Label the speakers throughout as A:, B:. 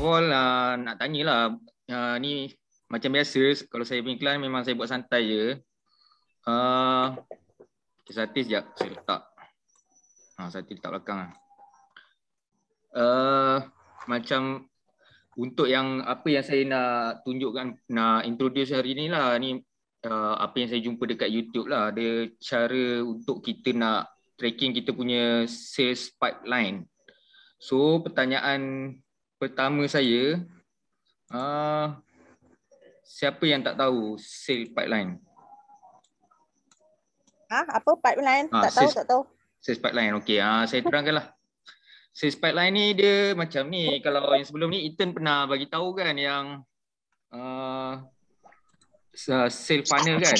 A: overall uh, nak tanyalah uh, ah, ni macam biasa kalau saya punya kelas memang saya buat santai je. Uh, okay, satis sekejap saya letak. Ha, satis letak belakang. Uh, macam untuk yang apa yang saya nak tunjukkan, nak introduce hari ni lah. Ni uh, apa yang saya jumpa dekat YouTube lah. Ada cara untuk kita nak tracking kita punya sales pipeline. So pertanyaan pertama saya uh, siapa yang tak tahu sale pipeline?
B: ha, apa pipeline? Ha, tak sales, tahu, tak tahu.
A: Sales pipeline. Okey, ha, saya terangkanlah. Sales pipeline ni dia macam ni. Kalau yang sebelum ni Ethan pernah bagi tahu kan yang uh, sales funnel kan.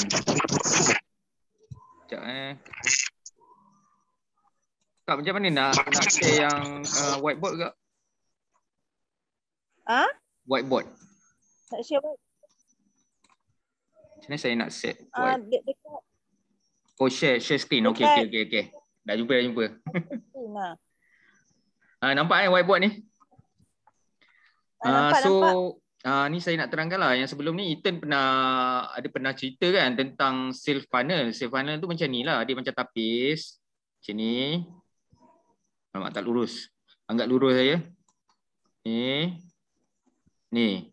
A: Sekejap eh. Tak, macam mana nak, nak share yang uh, whiteboard ke? Ha? Whiteboard. Tak share whiteboard. Macam mana saya nak set?
C: Ah, dekat.
A: Oh, share, share screen. Okay, okay, okey. Okay. Dah jumpa, dah jumpa.
C: Ha.
A: Ah, uh, nampak kan eh, whiteboard ni? Ah, uh, so nampak. Uh, ni saya nak terangkan lah yang sebelum ni Ethan pernah ada pernah cerita kan tentang self funnel. Self funnel tu macam ni lah, dia macam tapis macam ni. Nampak tak lurus. Anggap lurus saya. Ni ni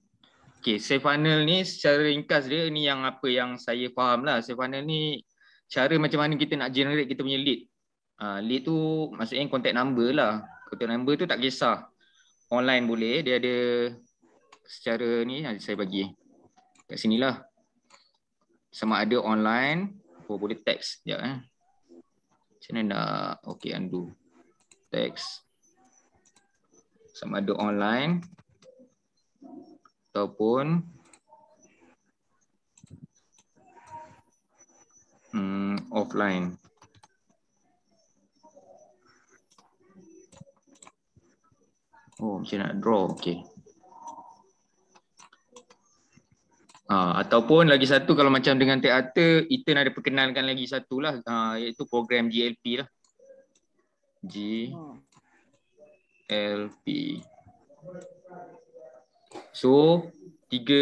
A: okay, save funnel ni secara ringkas dia ni yang apa yang saya faham lah save funnel ni cara macam mana kita nak generate kita punya lead uh, lead tu maksudnya contact number lah contact number tu tak kisah online boleh dia ada secara ni ha, saya bagi kat sini lah sama ada online oh, boleh text sekejap eh macam mana nak okay undo text sama ada online ataupun hmm, offline. Oh, macam nak draw. Okay. Ha, ataupun lagi satu kalau macam dengan teater, Ethan ada perkenalkan lagi satu lah, ha, iaitu program GLP lah. GLP. So tiga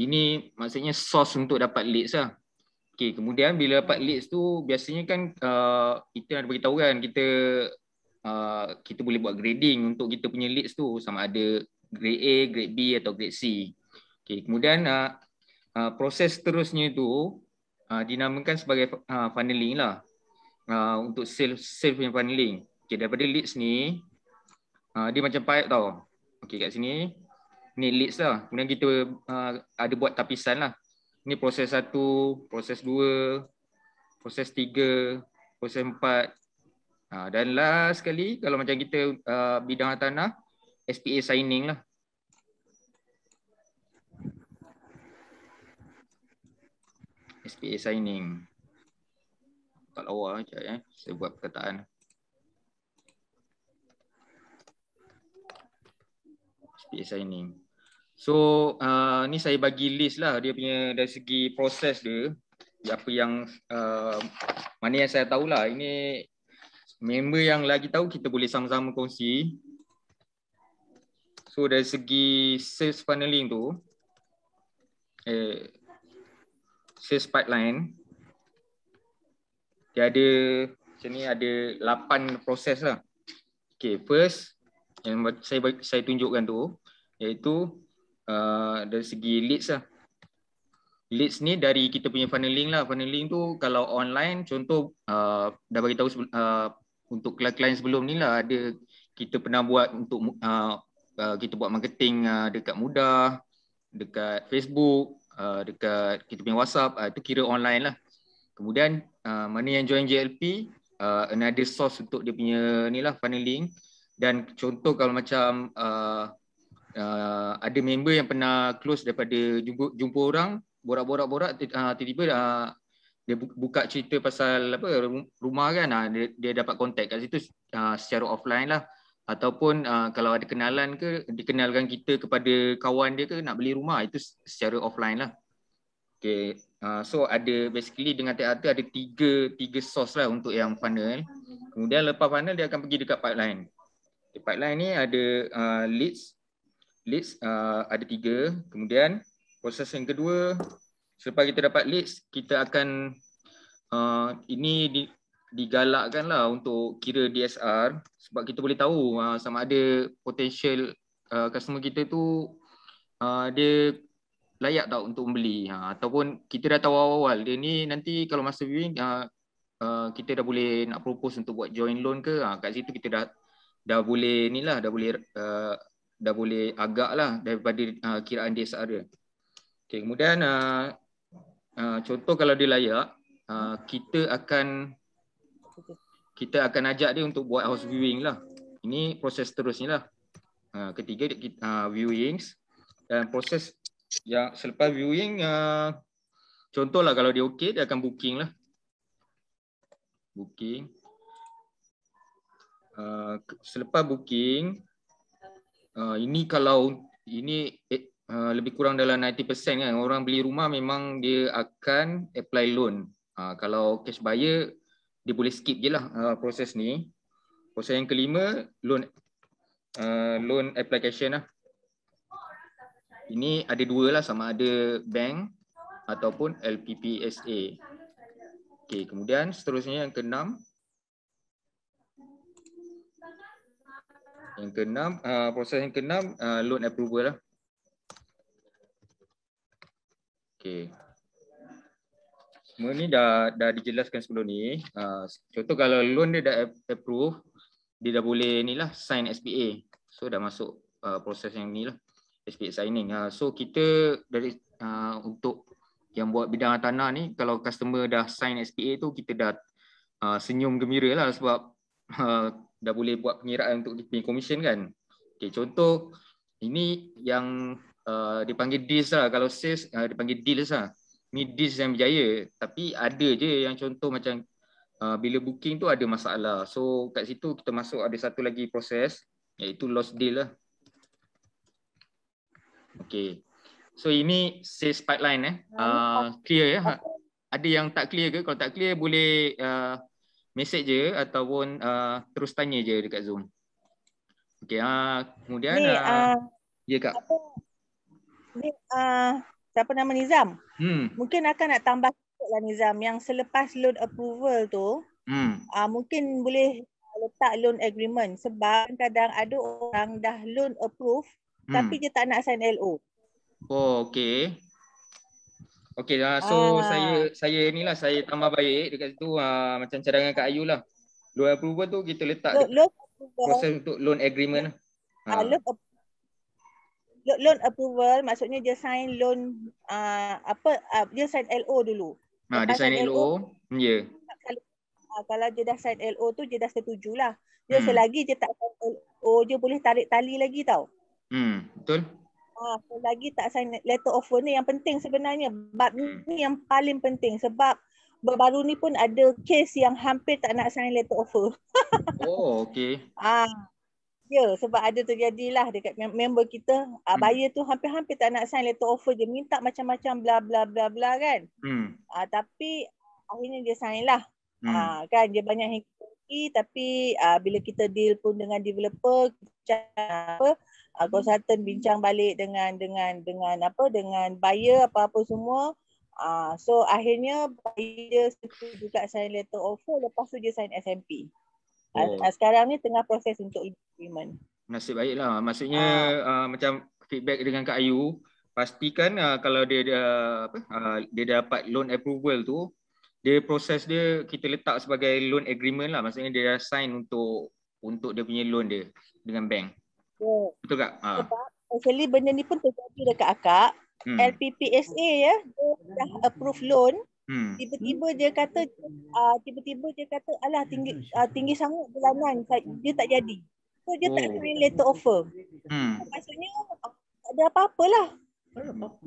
A: ini maksudnya sos untuk dapat leads lah. Okay, kemudian bila dapat leads tu biasanya kan uh, kita ada beritahu kan kita uh, kita boleh buat grading untuk kita punya leads tu sama ada grade A, grade B atau grade C. Okay, kemudian uh, uh, proses terusnya tu uh, dinamakan sebagai uh, funneling lah uh, untuk sales sales punya funneling. Okay, daripada leads ni uh, dia macam pipe tau. Okay, kat sini ni leads lah. Kemudian kita uh, ada buat tapisan lah. Ni proses satu, proses dua, proses tiga, proses empat. Uh, dan last sekali kalau macam kita uh, bidang tanah, SPA signing lah. SPA signing. Tak lawa lah sekejap ya. Saya buat perkataan. SPA signing. So uh, ni saya bagi list lah dia punya dari segi proses dia apa yang uh, mana yang saya tahu lah ini member yang lagi tahu kita boleh sama-sama kongsi. So dari segi sales funneling tu eh, sales pipeline dia ada macam ni ada 8 proses lah. Okay, first yang saya saya tunjukkan tu iaitu uh, dari segi leads lah. Leads ni dari kita punya funneling lah. Funneling tu kalau online contoh uh, dah bagi tahu uh, untuk klien-klien sebelum ni lah ada kita pernah buat untuk uh, uh, kita buat marketing uh, dekat mudah, dekat Facebook, uh, dekat kita punya WhatsApp, uh, itu kira online lah. Kemudian uh, mana yang join JLP, uh, another source untuk dia punya ni lah funneling. Dan contoh kalau macam uh, Uh, ada member yang pernah close daripada jumpa, jumpa orang borak-borak borak uh, tiba-tiba uh, uh, dia buka cerita pasal apa rumah kan uh, dia, dia dapat contact kat situ uh, secara offline lah ataupun uh, kalau ada kenalan ke dikenalkan kita kepada kawan dia ke nak beli rumah itu secara offline lah Okay, uh, so ada basically dengan teater ada tiga tiga source lah untuk yang funnel kemudian lepas funnel dia akan pergi dekat pipeline di pipeline ni ada uh, leads leads uh, ada tiga. Kemudian proses yang kedua, selepas kita dapat leads, kita akan uh, ini di, digalakkan lah untuk kira DSR sebab kita boleh tahu uh, sama ada potential uh, customer kita tu uh, dia layak tak untuk membeli ha, ataupun kita dah tahu awal-awal dia ni nanti kalau masa viewing uh, uh, kita dah boleh nak propose untuk buat join loan ke ha, kat situ kita dah dah boleh ni lah dah boleh uh, dah boleh agak lah daripada uh, kiraan dia searah. Okay, kemudian uh, uh, contoh kalau dia layak, uh, kita akan kita akan ajak dia untuk buat house viewing lah. Ini proses terusnya lah. Uh, ketiga kita uh, viewings dan proses yang selepas viewing uh, contohlah kalau dia okey dia akan booking lah. Booking. Uh, selepas booking, uh, ini kalau ini uh, lebih kurang dalam 90% kan orang beli rumah memang dia akan apply loan. Uh, kalau cash buyer dia boleh skip jelah uh, proses ni. Proses yang kelima loan uh, loan application lah. Ini ada dua lah sama ada bank ataupun LPPSA. Okay, kemudian seterusnya yang keenam Yang keenam, uh, proses yang keenam uh, loan approval lah. Okay, Semua ni dah dah dijelaskan sebelum ni. Uh, contoh kalau loan dia dah approve, dia dah boleh lah sign SPA. So dah masuk uh, proses yang ni lah. SPA signing. Uh, so kita dari uh, untuk yang buat bidang tanah ni, kalau customer dah sign SPA tu kita dah uh, senyum gembira lah sebab uh, dah boleh buat pengiraan untuk dia punya commission kan. Okay, contoh ini yang uh, dipanggil deals lah. Kalau sales uh, dipanggil deals lah. Ni deals yang berjaya. Tapi ada je yang contoh macam uh, bila booking tu ada masalah. So kat situ kita masuk ada satu lagi proses iaitu lost deal lah. Okay. So ini sales pipeline eh. Uh, clear ya. Ada yang tak clear ke? Kalau tak clear boleh uh, mesej je ataupun uh, terus tanya je dekat Zoom. Okey, uh, kemudian ni, uh, uh, ya Kak.
B: Ni, uh, siapa nama Nizam? Hmm. Mungkin akan nak tambah lah Nizam yang selepas loan approval tu hmm. uh, mungkin boleh letak loan agreement sebab kadang ada orang dah loan approve hmm. tapi dia tak nak sign LO.
A: Oh, okey. Okay, uh, ah, so uh. saya saya ni lah saya tambah baik dekat situ uh, macam cadangan Kak Ayu lah. Loan approval tu kita letak loan,
B: loan proses
A: untuk loan agreement
B: Uh, uh. Loan, loan approval maksudnya dia sign loan uh, apa uh, dia sign LO dulu.
C: Ha, dia sign LO. LO. Ya. Yeah.
B: Kalau, uh, kalau dia dah sign LO tu dia dah setuju lah. Dia hmm. selagi dia tak sign LO dia boleh tarik tali lagi tau.
C: Hmm, betul.
B: Ah, uh, lagi tak sign letter offer ni yang penting sebenarnya. Bab ni hmm. yang paling penting sebab baru ni pun ada case yang hampir tak nak sign letter offer. Oh, okey. Ah. Uh, ya, yeah, sebab ada terjadilah dekat member kita, uh, hmm. buyer tu hampir-hampir tak nak sign letter offer je minta macam-macam bla bla bla bla kan. Hmm. Ah, uh, tapi akhirnya dia sign lah. Hmm. Ah, hmm. uh, kan dia banyak hikmah tapi uh, bila kita deal pun dengan developer apa uh, konsultan bincang balik dengan dengan dengan apa dengan buyer apa-apa semua uh, so akhirnya buyer setuju juga sign letter offer lepas tu dia sign SMP ah, oh. uh, sekarang ni tengah proses untuk agreement
A: nasib baiklah maksudnya uh. Uh, macam feedback dengan Kak Ayu pastikan uh, kalau dia dia, apa, uh, dia dapat loan approval tu dia proses dia kita letak sebagai loan agreement lah maksudnya dia dah sign untuk untuk dia punya loan dia dengan bank. Yeah. Betul tak? Ha.
B: Sebab actually benda ni pun terjadi dekat akak. Hmm. LPPSA ya, dia dah approve loan. Hmm. Tiba-tiba dia kata uh, tiba-tiba dia kata alah tinggi uh, tinggi sangat bulanan dia tak jadi. So dia oh. tak sign letter offer. Hmm. So, maksudnya tak ada apa-apalah.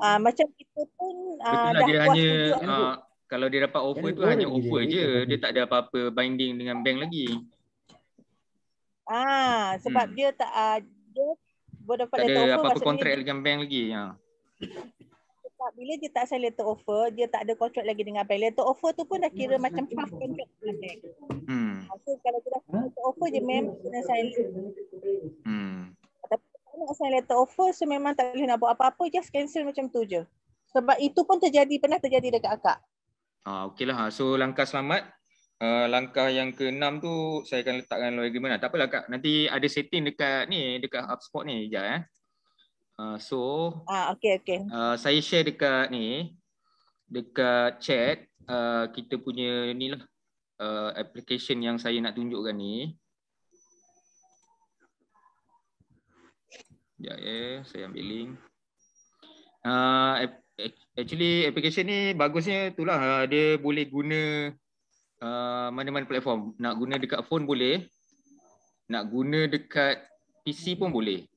B: Uh, macam kita pun uh, dah dia hanya, uh,
A: kalau dia dapat offer tu hanya offer je. Dia tak ada apa-apa binding dengan bank lagi.
B: Ah, sebab hmm. dia tak uh, dia tak ada apa-apa kontrak dengan
A: bank lagi. Ya.
B: Tak, bila dia tak sign letter offer, dia tak ada kontrak lagi dengan bank. Letter offer tu pun dah kira hmm. macam past contract dengan bank. Hmm. Ha, so, kalau dia dah sign letter offer, dia memang kena sign hmm. Tapi kalau nak sign letter offer, so memang tak boleh nak buat apa-apa, just cancel macam tu je. Sebab itu pun terjadi, pernah terjadi dekat akak.
A: Ah, okeylah. Ha, so langkah selamat Eh, langkah yang ke-6 tu saya akan letakkan low agreement lah. Tak apalah kak, nanti ada setting dekat ni dekat HubSpot ni je eh. Uh, so
B: ah okay okay.
A: Uh, eh, saya share dekat ni dekat chat uh, kita punya ni lah uh, application yang saya nak tunjukkan ni. Ya eh saya ambil link. Uh, actually application ni bagusnya itulah uh, dia boleh guna uh, mana-mana platform. Nak guna dekat phone boleh. Nak guna dekat PC pun boleh.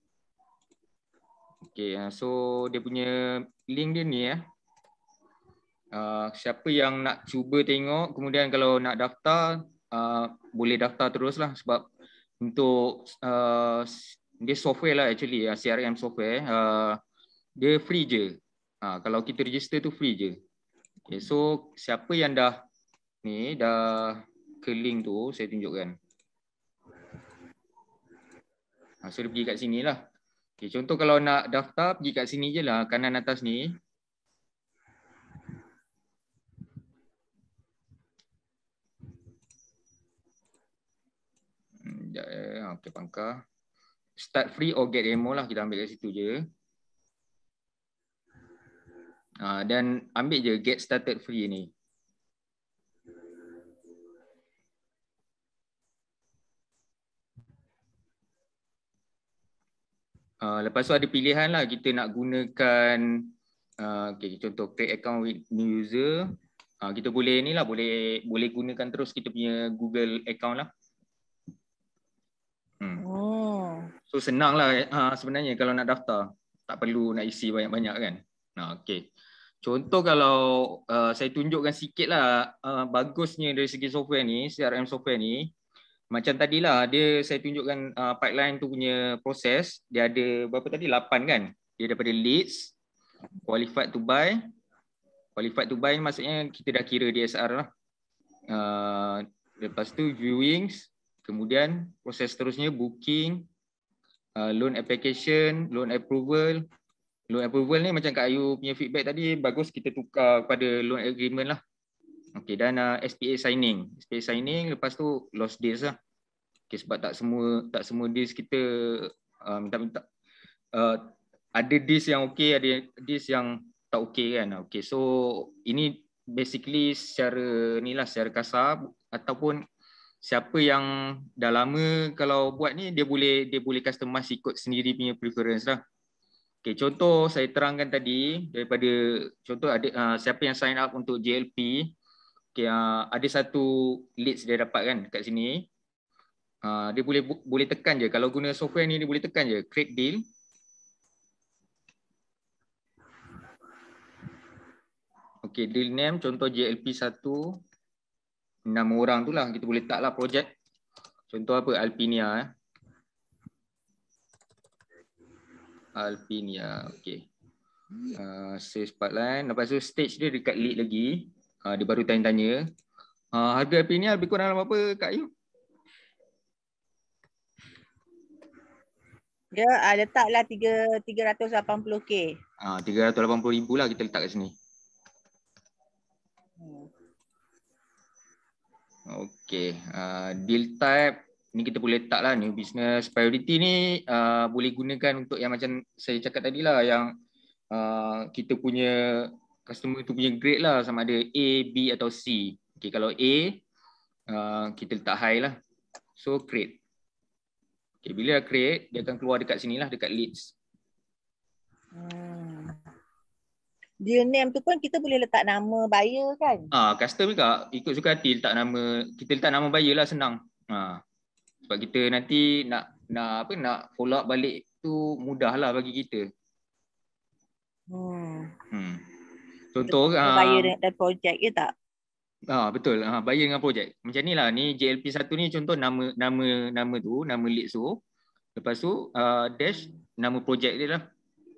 A: Okay, ah, so dia punya link dia ni ya. Eh. Uh, siapa yang nak cuba tengok, kemudian kalau nak daftar, uh, boleh daftar terus lah sebab untuk uh, dia software lah actually, uh, CRM software. Uh, dia free je. Uh, kalau kita register tu free je. Okay, so siapa yang dah ni dah ke tu saya tunjukkan. Ha, so dia pergi kat sini lah. Okay, contoh kalau nak daftar pergi kat sini je lah kanan atas ni. Hmm, eh. ha, okay pangkah. Start free or get demo lah kita ambil kat situ je. Ha, dan ambil je get started free ni. Ah, lepas tu ada pilihan lah kita nak gunakan uh, okay, contoh create account with new user uh, kita boleh ni lah boleh boleh gunakan terus kita punya Google account lah. Hmm. Oh. So senang lah uh, sebenarnya kalau nak daftar tak perlu nak isi banyak-banyak kan. Nah, okay. Contoh kalau uh, saya tunjukkan sikit lah uh, bagusnya dari segi software ni, CRM software ni, macam tadilah dia saya tunjukkan uh, pipeline tu punya proses dia ada berapa tadi 8 kan dia daripada leads qualified to buy qualified to buy maksudnya kita dah kira DSR lah uh, lepas tu viewings kemudian proses seterusnya booking uh, loan application loan approval loan approval ni macam Kak Ayu punya feedback tadi bagus kita tukar kepada loan agreement lah Okey dan uh, SPA signing. SPA signing lepas tu lost days lah. Okay, sebab tak semua tak semua days kita uh, minta minta uh, ada days yang okey, ada days yang tak okey kan. Okey. So ini basically secara inilah secara kasar ataupun siapa yang dah lama kalau buat ni dia boleh dia boleh customize ikut sendiri punya preference lah. Okey, contoh saya terangkan tadi daripada contoh ada uh, siapa yang sign up untuk JLP, okay, uh, ah, ada satu leads dia dapat kan kat sini. Uh, dia boleh boleh tekan je. Kalau guna software ni, dia boleh tekan je. Create deal. Okay, deal name. Contoh JLP1. 6 orang tu lah. Kita boleh letak lah projek. Contoh apa? Alpinia. Eh. Alpinia. Okay. Uh, ah, save part line. Lepas tu stage dia dekat lead lagi. Ha, dia baru tanya-tanya. Ha, harga IP ni lebih kurang dalam apa Kak Ayu?
B: Dia uh, letaklah 380K.
A: Ha, ribu lah kita letak kat sini. Okay. Uh, deal type. Ni kita boleh letak lah. New business priority ni uh, boleh gunakan untuk yang macam saya cakap tadi lah. Yang uh, kita punya customer tu punya grade lah sama ada A, B atau C. Okay, kalau A, uh, kita letak high lah. So, create. Okay, bila dah create, dia akan keluar dekat sini lah, dekat leads.
B: Hmm. Dia name tu pun kita boleh letak nama buyer kan?
A: Ah, uh, custom juga. Ikut suka hati letak nama. Kita letak nama buyer lah senang. Ah, uh, sebab kita nanti nak nak apa nak follow up balik tu mudahlah bagi kita. Hmm. hmm. Contoh ah, uh, bayar
B: dan projek ke tak?
A: Ah uh, betul. uh, bayar dengan projek. Macam ni lah, ni JLP1 ni contoh nama nama nama tu, nama lead tu. Lepas tu uh, dash nama projek dia lah.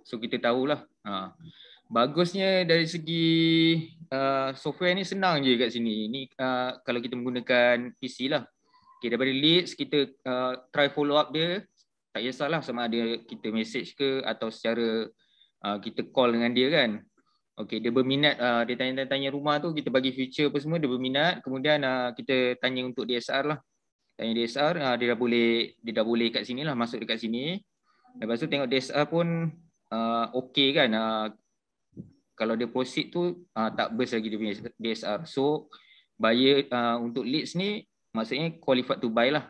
A: So kita tahulah. Ha. Uh. Bagusnya dari segi uh, software ni senang je kat sini. Ini uh, kalau kita menggunakan PC lah. Okay, daripada leads kita uh, try follow up dia. Tak kisahlah sama ada kita message ke atau secara uh, kita call dengan dia kan. Okey, dia berminat uh, dia tanya-tanya rumah tu kita bagi future apa semua dia berminat kemudian uh, kita tanya untuk DSR lah. Tanya DSR uh, ah, dia dah boleh dia dah boleh kat sini lah masuk dekat sini. Lepas tu tengok DSR pun uh, okey kan uh, kalau dia proceed tu uh, tak burst lagi dia punya DSR. So buyer uh, untuk leads ni maksudnya qualified to buy lah.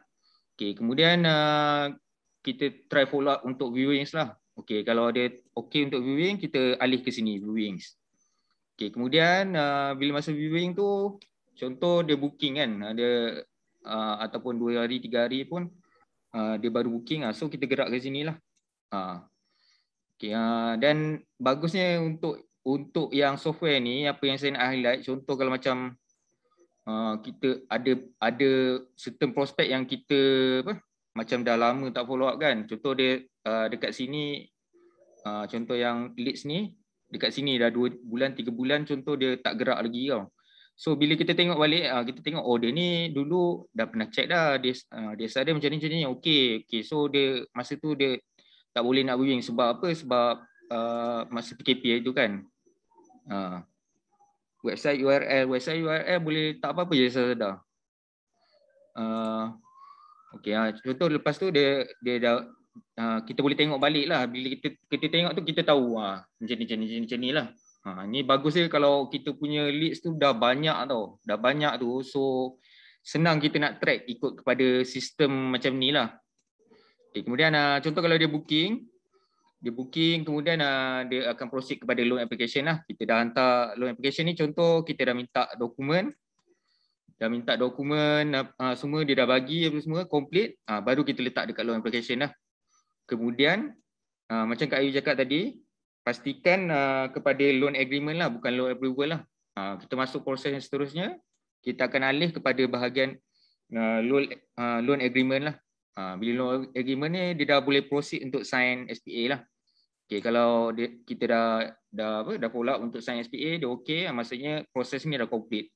A: Okey, kemudian uh, kita try follow up untuk viewings lah. Okey, kalau dia okey untuk viewing, kita alih ke sini viewings. Okey, kemudian uh, bila masa viewing tu contoh dia booking kan, ada uh, ataupun 2 hari 3 hari pun uh, dia baru booking ah. So kita gerak ke sini lah. Uh. Okey, uh, dan bagusnya untuk untuk yang software ni apa yang saya nak highlight contoh kalau macam uh, kita ada ada certain prospect yang kita apa macam dah lama tak follow up kan contoh dia uh, dekat sini Ah, contoh yang leads ni dekat sini dah 2 bulan 3 bulan contoh dia tak gerak lagi tau. So bila kita tengok balik uh, kita tengok order oh, ni dulu dah pernah check dah dia uh, dia sadar macam ni macam ni okey okey so dia masa tu dia tak boleh nak wing sebab apa sebab uh, masa PKP itu kan. Uh, website URL website URL boleh tak apa-apa je saya sadar. Uh, okay, uh, contoh lepas tu dia dia dah uh, kita boleh tengok balik lah. Bila kita kita tengok tu kita tahu uh, macam ni, macam ni, macam ni, macam ni lah. Ha, ni bagus dia kalau kita punya leads tu dah banyak tau. Dah banyak tu. So senang kita nak track ikut kepada sistem macam ni lah. Okay, kemudian uh, contoh kalau dia booking. Dia booking kemudian uh, dia akan proceed kepada loan application lah. Kita dah hantar loan application ni contoh kita dah minta dokumen. Dah minta dokumen uh, semua dia dah bagi semua complete. Uh, baru kita letak dekat loan application lah. Kemudian uh, macam Kak Ayu cakap tadi, pastikan uh, kepada loan agreement lah bukan loan approval lah. Uh, kita masuk proses yang seterusnya, kita akan alih kepada bahagian uh, loan, uh, loan agreement lah. Uh, bila loan agreement ni dia dah boleh proceed untuk sign SPA lah. Okay, kalau dia, kita dah dah apa dah follow up untuk sign SPA dia okey uh, maksudnya proses ni dah complete.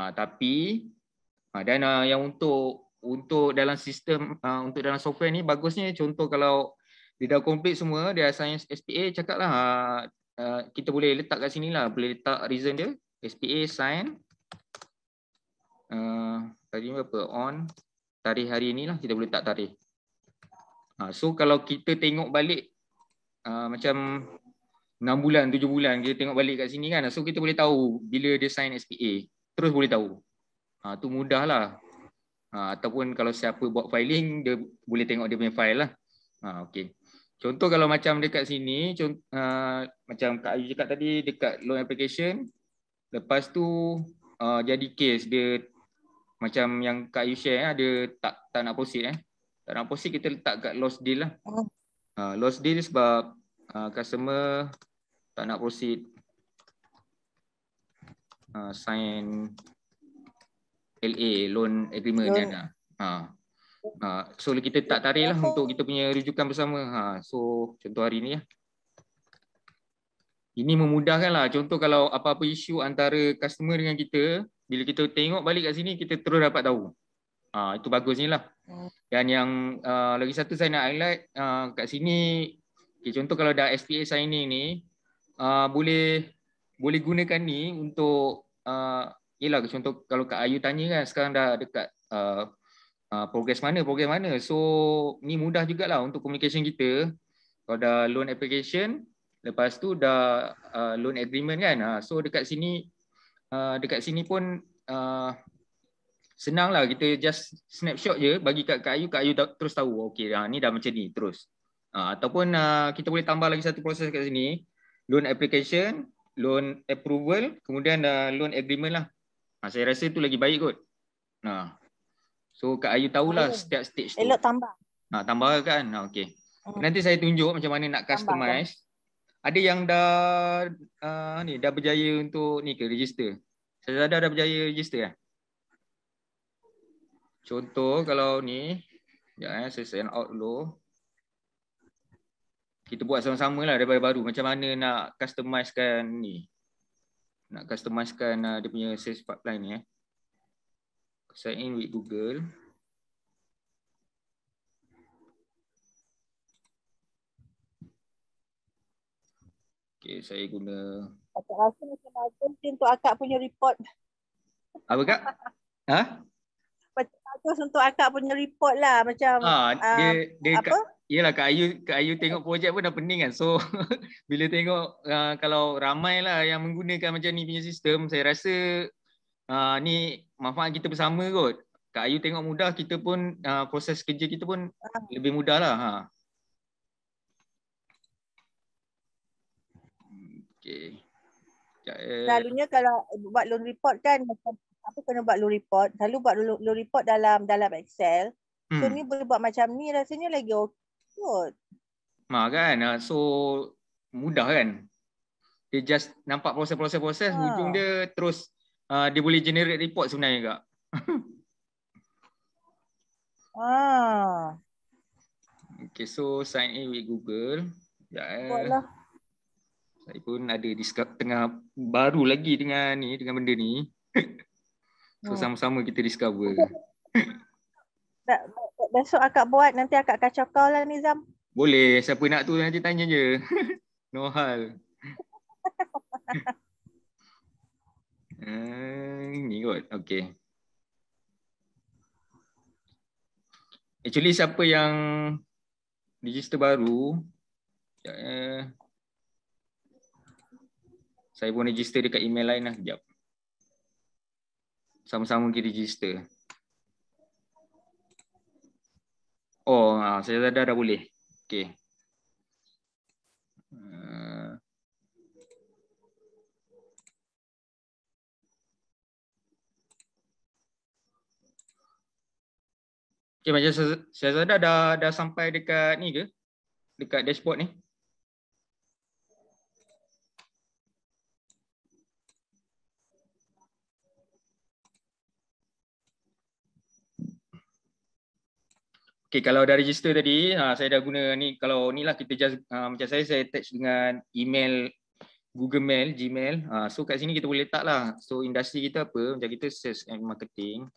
A: Uh, tapi uh, dan uh, yang untuk untuk dalam sistem uh, untuk dalam software ni bagusnya contoh kalau dia dah complete semua dia assign SPA cakaplah uh, uh, kita boleh letak kat lah boleh letak reason dia SPA sign uh, tadi apa on tarikh hari lah kita boleh letak tarikh uh, so kalau kita tengok balik uh, macam 6 bulan 7 bulan kita tengok balik kat sini kan so kita boleh tahu bila dia sign SPA terus boleh tahu ah uh, tu mudahlah ha, ataupun kalau siapa buat filing dia boleh tengok dia punya file lah ha, okey contoh kalau macam dekat sini contoh, ha, macam Kak Ayu cakap tadi dekat loan application lepas tu ha, jadi case dia macam yang Kak Ayu share ada tak tak nak proceed eh tak nak proceed kita letak kat lost deal lah oh. ha, lost deal sebab ha, customer tak nak proceed Uh, sign LA loan agreement yeah. kan. Lah. Ha. Ha. So kita tak tarik lah untuk kita punya rujukan bersama. Ha. So contoh hari ni lah. Ini memudahkan lah. Contoh kalau apa-apa isu antara customer dengan kita, bila kita tengok balik kat sini, kita terus dapat tahu. Ha, itu bagus ni lah. Dan yang uh, lagi satu saya nak highlight, uh, kat sini, okay, contoh kalau dah SPA signing ni, uh, boleh boleh gunakan ni untuk yalah contoh kalau Kak Ayu tanya kan sekarang dah dekat uh, uh, progress mana progress mana so ni mudah jugalah untuk komunikasi kita kalau dah loan application lepas tu dah uh, loan agreement kan uh, so dekat sini uh, dekat sini pun uh, senang lah kita just snapshot je bagi Kak Ayu, Kak Ayu terus tahu okay ah, ni dah macam ni terus ah, ataupun kita boleh tambah lagi satu proses kat sini loan application, loan approval kemudian loan agreement lah Ha, saya rasa tu lagi baik kot. Ha. So Kak Ayu tahulah Ayu. Hmm. setiap
B: stage tu. Elok tambah.
A: Ha, tambah kan? Ha, okay. Hmm. Nanti saya tunjuk macam mana nak customize. Ada yang dah uh, ni dah berjaya untuk ni ke register? Saya ada dah berjaya register kan? Contoh kalau ni. Ya, saya sign out dulu. Kita buat sama-sama lah daripada baru. Macam mana nak customize kan ni nak customisekan uh, dia punya sales pipeline ni eh. Sign in with Google.
C: Okay, saya guna.
B: Aku rasa macam bagus untuk akak punya report.
A: Apa kak? ha?
B: Macam bagus untuk akak punya report lah. Macam ha, dia, ah, dia uh, apa?
A: Yelah Kak Ayu, Kak Ayu tengok projek pun dah pening kan. So bila tengok uh, kalau lah yang menggunakan macam ni punya sistem, saya rasa uh, ni manfaat kita bersama kot. Kak Ayu tengok mudah, kita pun uh, proses kerja kita pun lebih mudah lah. Ha. Okay.
B: Eh. Selalunya kalau buat loan report kan, apa kena buat loan report? Selalu buat loan report dalam dalam Excel. So hmm. ni boleh buat macam ni rasanya lagi okey kot.
A: Ha kan. Ah, so mudah kan. Dia just nampak proses-proses-proses ha. Ah. hujung dia terus uh, dia boleh generate report sebenarnya juga.
C: Ah.
A: Okay, so sign in with Google. Ya. Eh. Buatlah. Saya pun ada discuss tengah baru lagi dengan ni dengan benda ni. so sama-sama kita discover.
B: Tak besok akak buat nanti akak kacau kau lah Nizam.
A: Boleh, siapa nak tu nanti tanya je. no hal. Ah, ni kot. Okay. Actually siapa yang register baru. Sekejap, eh. saya pun register dekat email lain lah. Sekejap. Sama-sama kita register. Oh, ha, saya dah dah boleh. Okey. Uh. Okey, macam saya sadar dah, dah sampai dekat ni ke? Dekat dashboard ni? Okay, kalau dah register tadi, ha, saya dah guna ni. Kalau ni lah kita just, ha, macam saya, saya attach dengan email Google Mail, Gmail. Ha, so kat sini kita boleh letak lah. So industri kita apa? Macam kita search and marketing.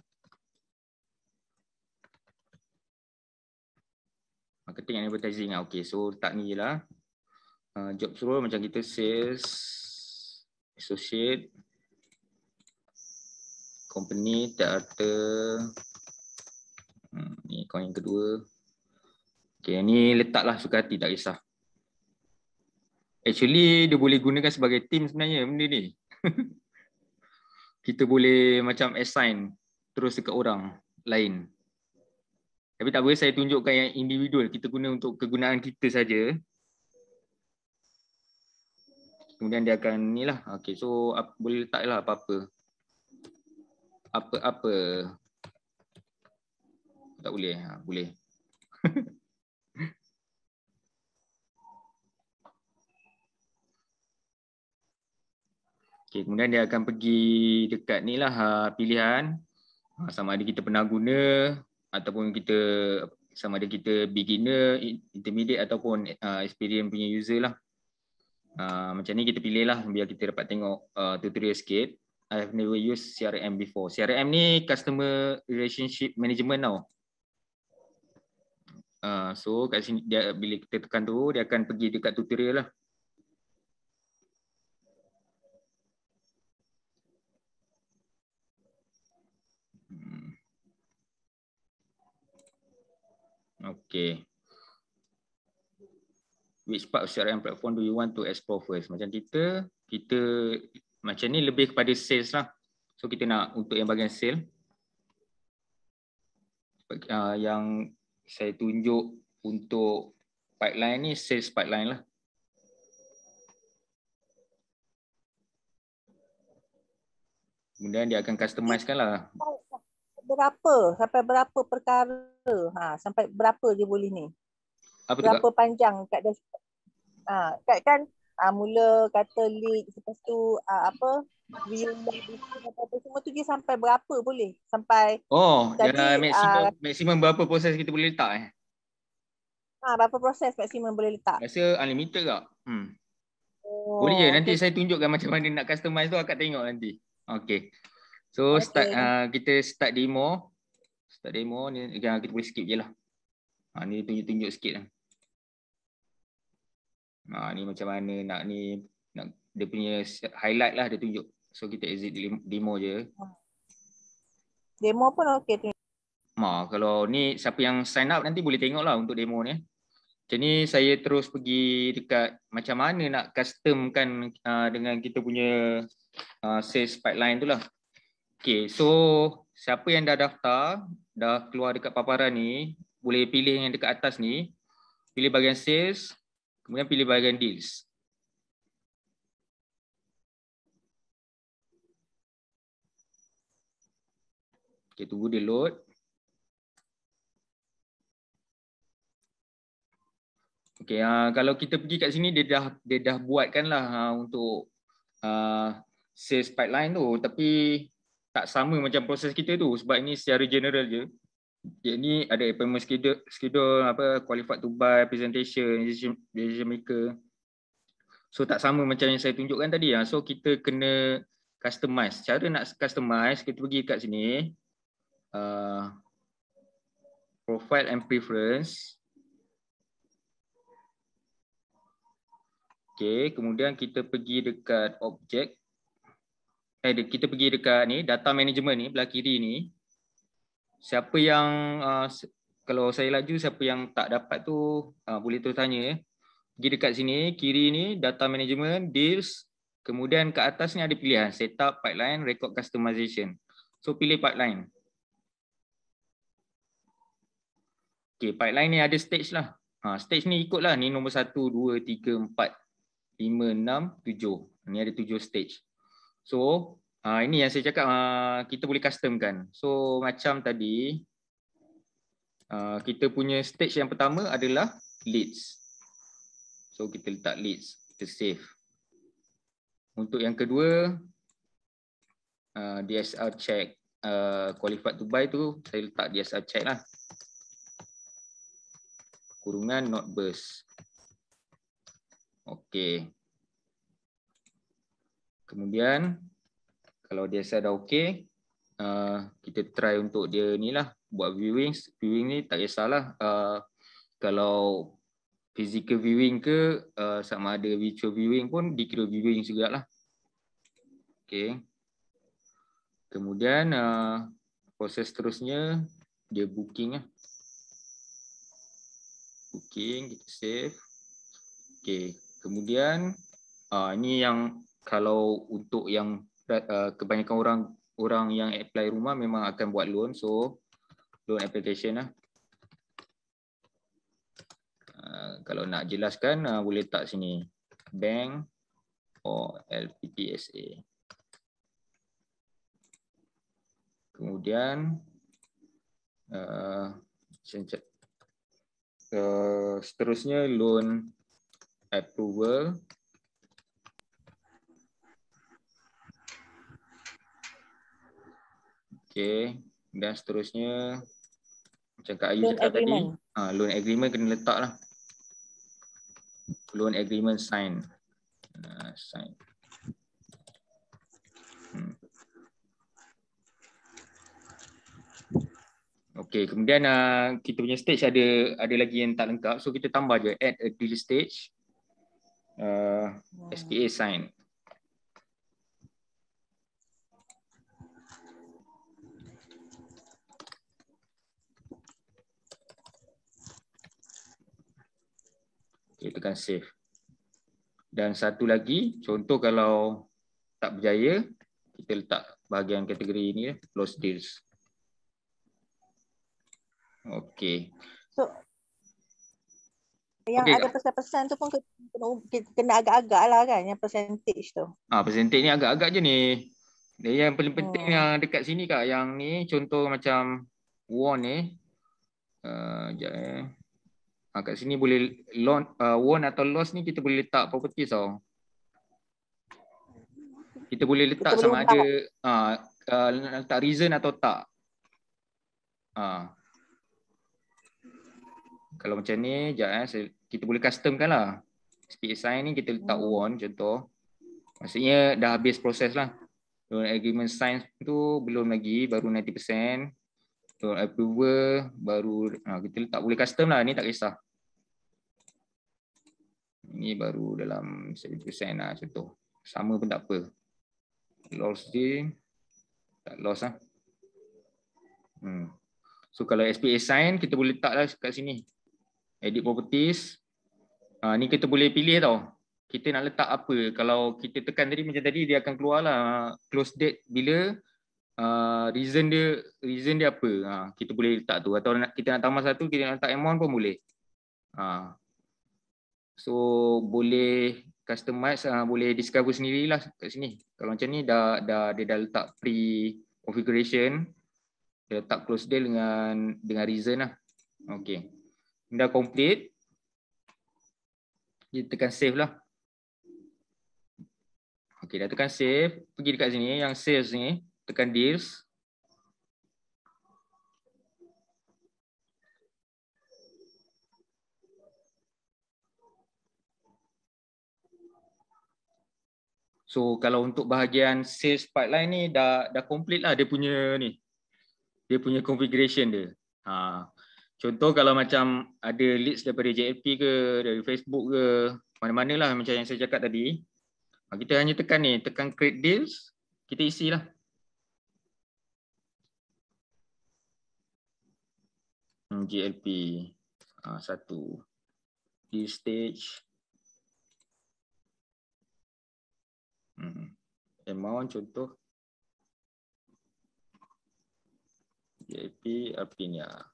A: Marketing and advertising lah, Okay, so letak ni je lah. Uh, job role macam kita sales, associate, company, theater, account yang kedua. Okay, ni letaklah suka hati, tak kisah. Actually, dia boleh gunakan sebagai team sebenarnya benda ni. Kita boleh macam assign terus dekat orang lain. Tapi tak boleh saya tunjukkan yang individual. Kita guna untuk kegunaan kita saja. Kemudian dia akan ni lah. Okay, so boleh letaklah apa-apa. Apa-apa tak boleh ha, boleh Okay, kemudian dia akan pergi dekat nilah ha, pilihan ha, sama ada kita pernah guna ataupun kita sama ada kita beginner intermediate ataupun ha, experience punya user lah Uh, macam ni kita pilih lah biar kita dapat tengok uh, tutorial sikit I have never used CRM before CRM ni customer relationship management tau Ah, so kat sini dia bila kita tekan tu dia akan pergi dekat tutorial lah. Hmm. Okay. Which part of CRM platform do you want to explore first? Macam kita, kita macam ni lebih kepada sales lah. So kita nak untuk yang bagian sales. Uh, ah, yang saya tunjuk untuk pipeline ni sales pipeline lah. Kemudian dia akan customize kan lah.
B: Berapa? Sampai berapa perkara? Ha, sampai berapa dia boleh ni? Apa berapa tukar? panjang kat dia? Ha, kat kan ha, mula kata lead lepas tu ha, apa semua tu dia sampai berapa boleh? Sampai Oh, ya, jadi, dan maksimum uh,
A: maksimum berapa proses kita boleh letak eh?
B: Ha, berapa proses maksimum boleh letak?
A: Rasa unlimited ke?
B: Hmm. Oh, boleh je,
A: nanti okay. saya tunjukkan macam mana nak customize tu akak tengok nanti. Okay. So okay. start uh, kita start demo. Start demo ni jangan ya, kita boleh skip je lah. Ha, ni tunjuk-tunjuk sikit lah. Ha, ni macam mana nak ni nak dia punya highlight lah dia tunjuk. So kita exit demo je. Hmm.
B: Demo pun okey tu.
A: Ma, kalau ni siapa yang sign up nanti boleh tengok lah untuk demo ni. Macam ni saya terus pergi dekat macam mana nak customkan uh, dengan kita punya uh, sales pipeline tu lah. Okay, so siapa yang dah daftar, dah keluar dekat paparan ni, boleh pilih yang dekat atas ni. Pilih bahagian sales, kemudian pilih bahagian deals. Okay, tunggu dia load. Okay, uh, kalau kita pergi kat sini, dia dah dia dah buatkan lah uh, untuk uh, sales pipeline tu. Tapi tak sama macam proses kita tu sebab ini secara general je. Jadi ni ada appointment schedule, schedule apa qualified to buy presentation decision maker. So tak sama macam yang saya tunjukkan tadi ah. So kita kena customize. Cara nak customize kita pergi dekat sini uh, profile and preference. Okay, kemudian kita pergi dekat objek. Eh, kita pergi dekat ni data management ni belah kiri ni. Siapa yang uh, kalau saya laju siapa yang tak dapat tu uh, boleh terus tanya ya. Pergi dekat sini kiri ni data management deals kemudian ke atas ni ada pilihan setup pipeline record customization. So pilih pipeline. Okay, pipeline ni ada stage lah. Ha, stage ni ikut lah Ni nombor 1, 2, 3, 4, 5, 6, 7. Ni ada 7 stage. So, ha, ini yang saya cakap ha, kita boleh custom kan. So, macam tadi, ha, kita punya stage yang pertama adalah leads. So, kita letak leads. Kita save. Untuk yang kedua, uh, ha, DSR check. Uh, qualified to buy tu, saya letak DSR check lah kurungan not burst. Okey. Kemudian kalau dia saya dah okey, uh, kita try untuk dia ni lah buat viewing. Viewing ni tak kisahlah uh, kalau physical viewing ke uh, sama ada virtual viewing pun dikira viewing juga lah. Okey. Kemudian uh, proses seterusnya dia booking lah booking kita save okey kemudian uh, ah, ni yang kalau untuk yang uh, kebanyakan orang orang yang apply rumah memang akan buat loan so loan application lah ah, kalau nak jelaskan ah, boleh tak sini bank or LPTSA kemudian uh, uh, seterusnya loan approval okay, dan seterusnya macam kat Ayu cakap tadi uh, loan agreement kena letaklah loan agreement sign uh, sign Okay, kemudian uh, kita punya stage ada ada lagi yang tak lengkap. So kita tambah je, add a deal stage. Uh, ah, SPA sign. Okay, tekan save. Dan satu lagi, contoh kalau tak berjaya, kita letak bahagian kategori ini, ya, lost deals. Okey.
B: So yang okay. ada pesan-pesan tu pun kena, agak-agak lah kan yang percentage tu.
A: Ah ha, percentage ni agak-agak je ni. Dia yang paling penting hmm. yang dekat sini kak yang ni contoh macam won ni. Uh, jap eh. Ha, kat sini boleh loan uh, won atau loss ni kita boleh letak properties tau. Kita boleh letak kita sama boleh ada uh, uh, letak reason atau tak. Ah kalau macam ni jap eh kita boleh custom kan lah speed sign ni kita letak hmm. one contoh maksudnya dah habis proses lah loan agreement sign tu belum lagi baru 90% So approval baru ha, kita tak boleh custom lah ni tak kisah ni baru dalam 70% lah contoh sama pun tak apa loss ni tak loss lah hmm. So kalau SPA sign kita boleh letak lah kat sini edit properties. Ha, ni kita boleh pilih tau. Kita nak letak apa. Kalau kita tekan tadi macam tadi dia akan keluar lah. Close date bila. Uh, reason dia reason dia apa. Ha, kita boleh letak tu. Atau nak, kita nak tambah satu kita nak letak amount pun boleh. Ha. So boleh customize. Uh, boleh discover lah kat sini. Kalau macam ni dah, dah dia dah letak pre configuration. Dia letak close date dengan, dengan reason lah. Okay dah complete kita tekan save lah okey dah tekan save pergi dekat sini yang save sini tekan deals So kalau untuk bahagian sales pipeline ni dah dah complete lah dia punya ni. Dia punya configuration dia. Ha, Contoh kalau macam ada leads daripada JLP ke, dari Facebook ke, mana-mana lah macam yang saya cakap tadi. Ah, kita hanya tekan ni, tekan create deals, kita isi lah
C: ha, satu di stage hmm, amount
A: contoh GLP Alpinia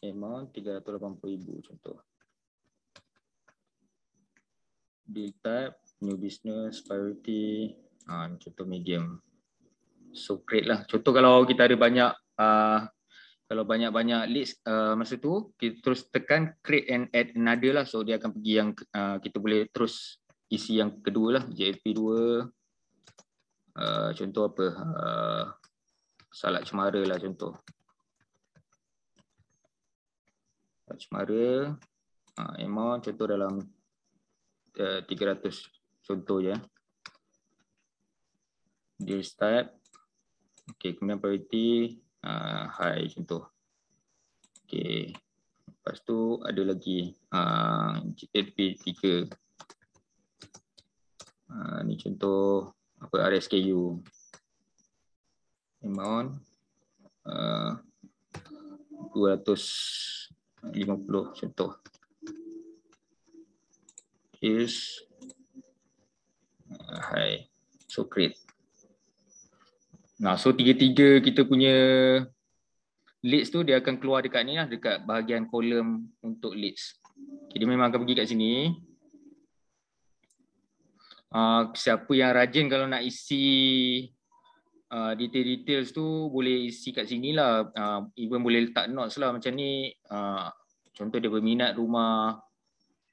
A: Eh, amount RM380,000 contoh. Deal type, new business, priority, ha, contoh medium. So create lah. Contoh kalau kita ada banyak uh, kalau banyak-banyak leads uh, masa tu, kita terus tekan create and add another lah. So dia akan pergi yang uh, kita boleh terus isi yang kedua lah. JLP2. Uh, contoh apa? Uh, salat cemara lah contoh. tak cemara. Ha, amount contoh dalam uh, eh, 300 contoh je. Eh. Dia start. Okay, kemudian priority uh, high contoh. Okay. Lepas tu ada lagi GTP uh, 3. Uh, ni contoh apa RSKU amount ha, uh, 50 contoh. Is hi so create. Nah, so tiga-tiga kita punya leads tu dia akan keluar dekat ni lah, dekat bahagian kolom untuk leads. Okay, memang akan pergi kat sini. Uh, siapa yang rajin kalau nak isi Ah, details-details tu boleh isi kat sini lah. Uh, even boleh letak notes lah macam ni. Uh, contoh dia berminat rumah.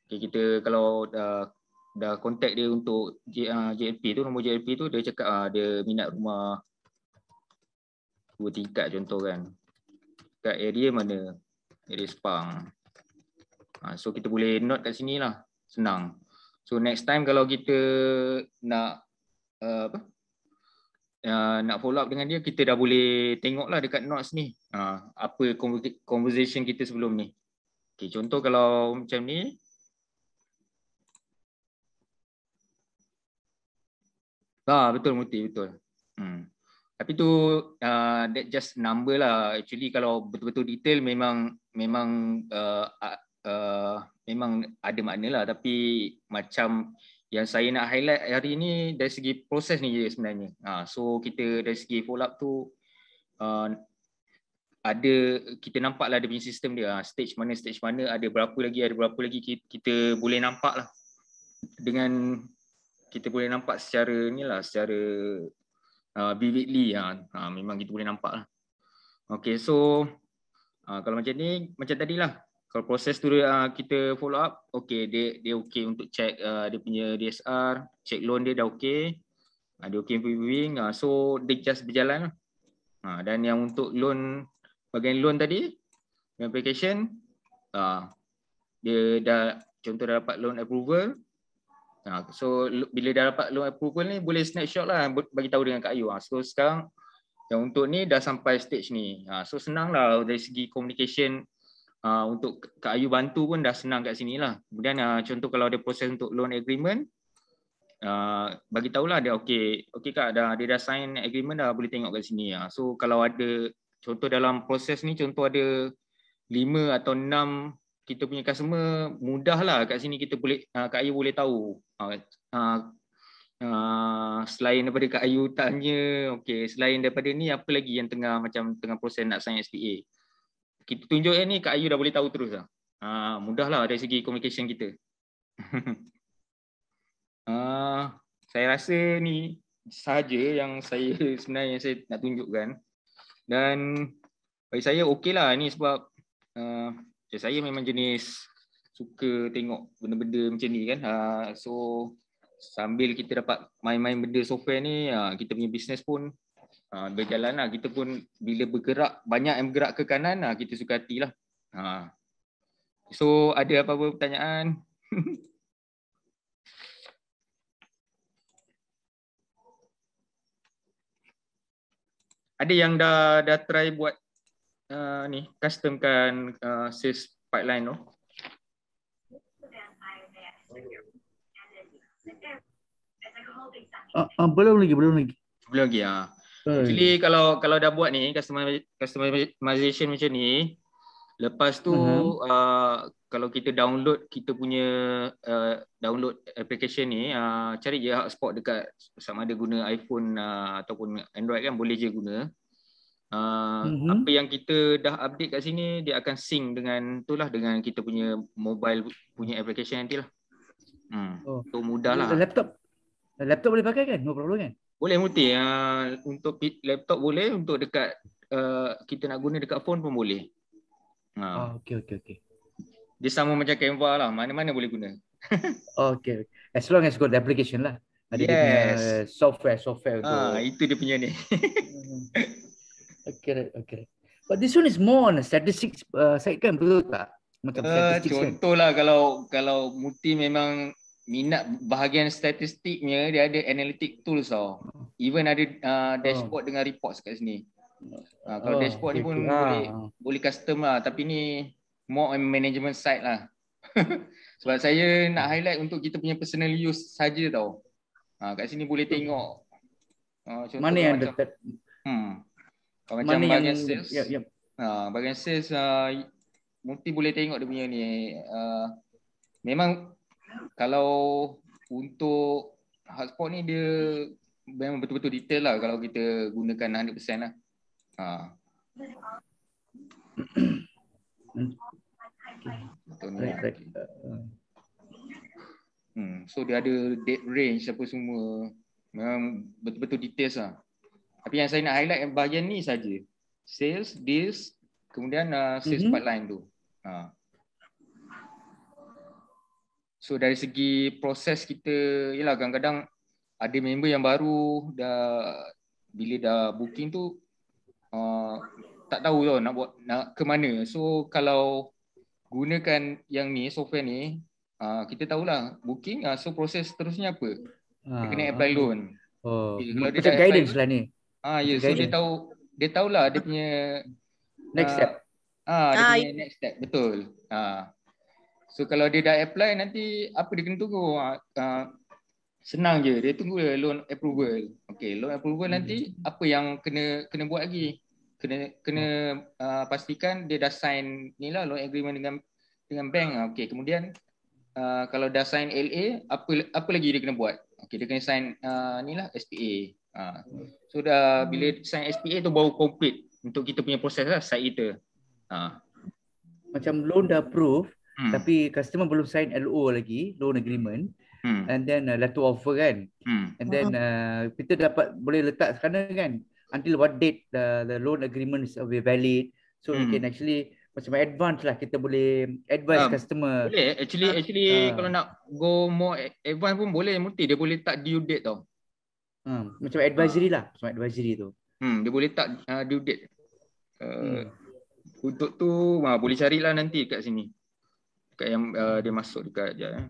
A: Okay, kita kalau dah, dah contact dia untuk J, uh, JLP tu, nombor JLP tu, dia cakap uh, dia minat rumah dua tingkat contoh kan. Kat area mana? Area Sepang. Uh, so kita boleh note kat sini lah. Senang. So next time kalau kita nak uh, apa? Ah, nak follow up dengan dia kita dah boleh tengoklah dekat notes ni uh, apa conversation kita sebelum ni okey contoh kalau macam ni ah betul muti betul hmm. tapi tu uh, that just number lah actually kalau betul-betul detail memang memang uh, uh, memang ada maknalah tapi macam yang saya nak highlight hari ni dari segi proses ni sebenarnya. Ha, so kita dari segi follow up tu uh, ada kita nampak lah ada punya sistem dia. Ha, stage mana, stage mana, ada berapa lagi, ada berapa lagi kita, kita boleh nampak lah. Dengan kita boleh nampak secara ni lah, secara uh, vividly ha. ha, memang kita boleh nampak lah. Okay, so uh, kalau macam ni, macam tadi lah kalau proses tu uh, kita follow up okey dia dia okey untuk check uh, dia punya DSR check loan dia dah okey ada ah, uh, okey improving uh, so dia just berjalan uh, dan yang untuk loan bagian loan tadi application uh, dia dah contoh dah dapat loan approval uh, so bila dah dapat loan approval ni boleh snapshot lah bagi tahu dengan Kak Ayu uh. so sekarang yang untuk ni dah sampai stage ni. So senang lah dari segi communication Ah, untuk Kak Ayu bantu pun dah senang kat sini lah. Kemudian uh, contoh kalau ada proses untuk loan agreement, Uh, bagi tahulah dia okay, okay kak dah dia dah sign agreement dah boleh tengok kat sini ya. so kalau ada contoh dalam proses ni contoh ada lima atau enam kita punya customer lah kat sini kita boleh uh, kak ayu boleh tahu uh, uh, selain daripada kak ayu tanya okay, selain daripada ni apa lagi yang tengah macam tengah proses nak sign SPA kita tunjuk eh, ni Kak Ayu dah boleh tahu terus lah. Uh, mudahlah dari segi communication kita. uh, saya rasa ni sahaja yang saya sebenarnya saya nak tunjukkan. Dan bagi saya okey lah ni sebab uh, saya memang jenis suka tengok benda-benda macam ni kan. Uh, so sambil kita dapat main-main benda software ni, uh, kita punya bisnes pun ha, berjalan lah. Kita pun bila bergerak, banyak yang bergerak ke kanan lah, kita suka hati lah. Ha. So ada apa-apa pertanyaan? ada yang dah dah try buat uh, ni customkan uh, sales pipeline tu?
D: Uh, uh, belum lagi, belum lagi.
A: Belum lagi, ya. Uh. Hmm. Actually hmm. kalau kalau dah buat ni customer customization macam ni lepas tu uh-huh. uh, kalau kita download kita punya uh, download application ni uh, cari je hotspot dekat sama ada guna iPhone uh, ataupun Android kan boleh je guna. Uh, uh-huh. apa yang kita dah update kat sini dia akan sync dengan itulah dengan kita punya mobile punya application nantilah. Hmm. Oh. So lah. Laptop.
D: Laptop boleh pakai kan? No problem kan?
A: Boleh multi uh, ah, untuk laptop boleh untuk dekat uh, kita nak guna dekat phone pun boleh. Ha. Uh.
D: Oh, okey okey okey.
A: Dia sama macam Canva lah, mana-mana boleh guna.
D: okey. As long as got the application lah. Ada yes. dia punya software software tu. Ah,
A: itu dia punya ni. Hmm. okay, okay.
D: But this one is more on a statistics uh, side kan betul tak? Macam uh, contohlah
A: kan? kalau kalau multi memang minat bahagian statistiknya dia ada analytic tools tau. Even ada uh, dashboard oh. dengan reports kat sini. Uh, kalau oh, dashboard ni pun ha. boleh boleh custom lah tapi ni more management side lah. Sebab saya nak highlight untuk kita punya personal use saja tau. Uh, kat sini boleh tengok. Uh, mana yang macam,
D: dekat hmm.
A: Kalau macam bagian yang, sales. Yep, yep. Uh, bagian sales uh, multi boleh tengok dia punya ni. Uh, memang kalau untuk hotspot ni dia memang betul-betul detail lah kalau kita gunakan 100% lah. Ha. Uh. Hmm. So dia ada date range apa semua Memang betul-betul details lah Tapi yang saya nak highlight bahagian ni saja Sales, deals, kemudian uh, sales mm-hmm. pipeline tu ha. So dari segi proses kita, yalah kadang-kadang ada member yang baru dah bila dah booking tu uh, tak tahu tau nak buat nak ke mana. So kalau gunakan yang ni software ni, uh, kita tahulah booking uh, so proses seterusnya apa?
D: Ha, dia kena ah, apply loan. Oh, okay, macam guidance apply, lah ni.
A: Ah ha, ya, yeah, so guidance. dia tahu dia tahulah dia punya next uh, step. Ah, uh, ha, dia ah, punya ya. next step betul. Ah. Ha. So kalau dia dah apply nanti apa dia kena tunggu? Uh, senang je. Dia tunggu loan approval. Okay, loan approval nanti hmm. apa yang kena kena buat lagi? Kena kena uh, pastikan dia dah sign ni lah loan agreement dengan dengan bank. Okay, kemudian uh, kalau dah sign LA, apa apa lagi dia kena buat? Okay, dia kena sign uh, ni lah SPA. Uh, so dah bila sign SPA tu baru complete untuk kita punya proses lah site kita. Uh.
D: Macam loan dah approve, hmm. tapi customer belum sign LO lagi loan agreement hmm. and then uh, letter lah offer kan
C: hmm. and then
D: hmm. uh, kita dapat boleh letak sana kan until what date the, the loan agreement is will be valid so hmm. we can actually macam advance lah kita boleh advise um, customer boleh
A: actually uh, actually uh, kalau nak go more advance pun boleh multi dia boleh tak due date tau
D: um, macam advisory uh. lah macam advisory tu
A: hmm dia boleh tak uh, due date uh, hmm. untuk tu uh, boleh carilah nanti kat sini dekat yang uh, dia masuk dekat aja eh.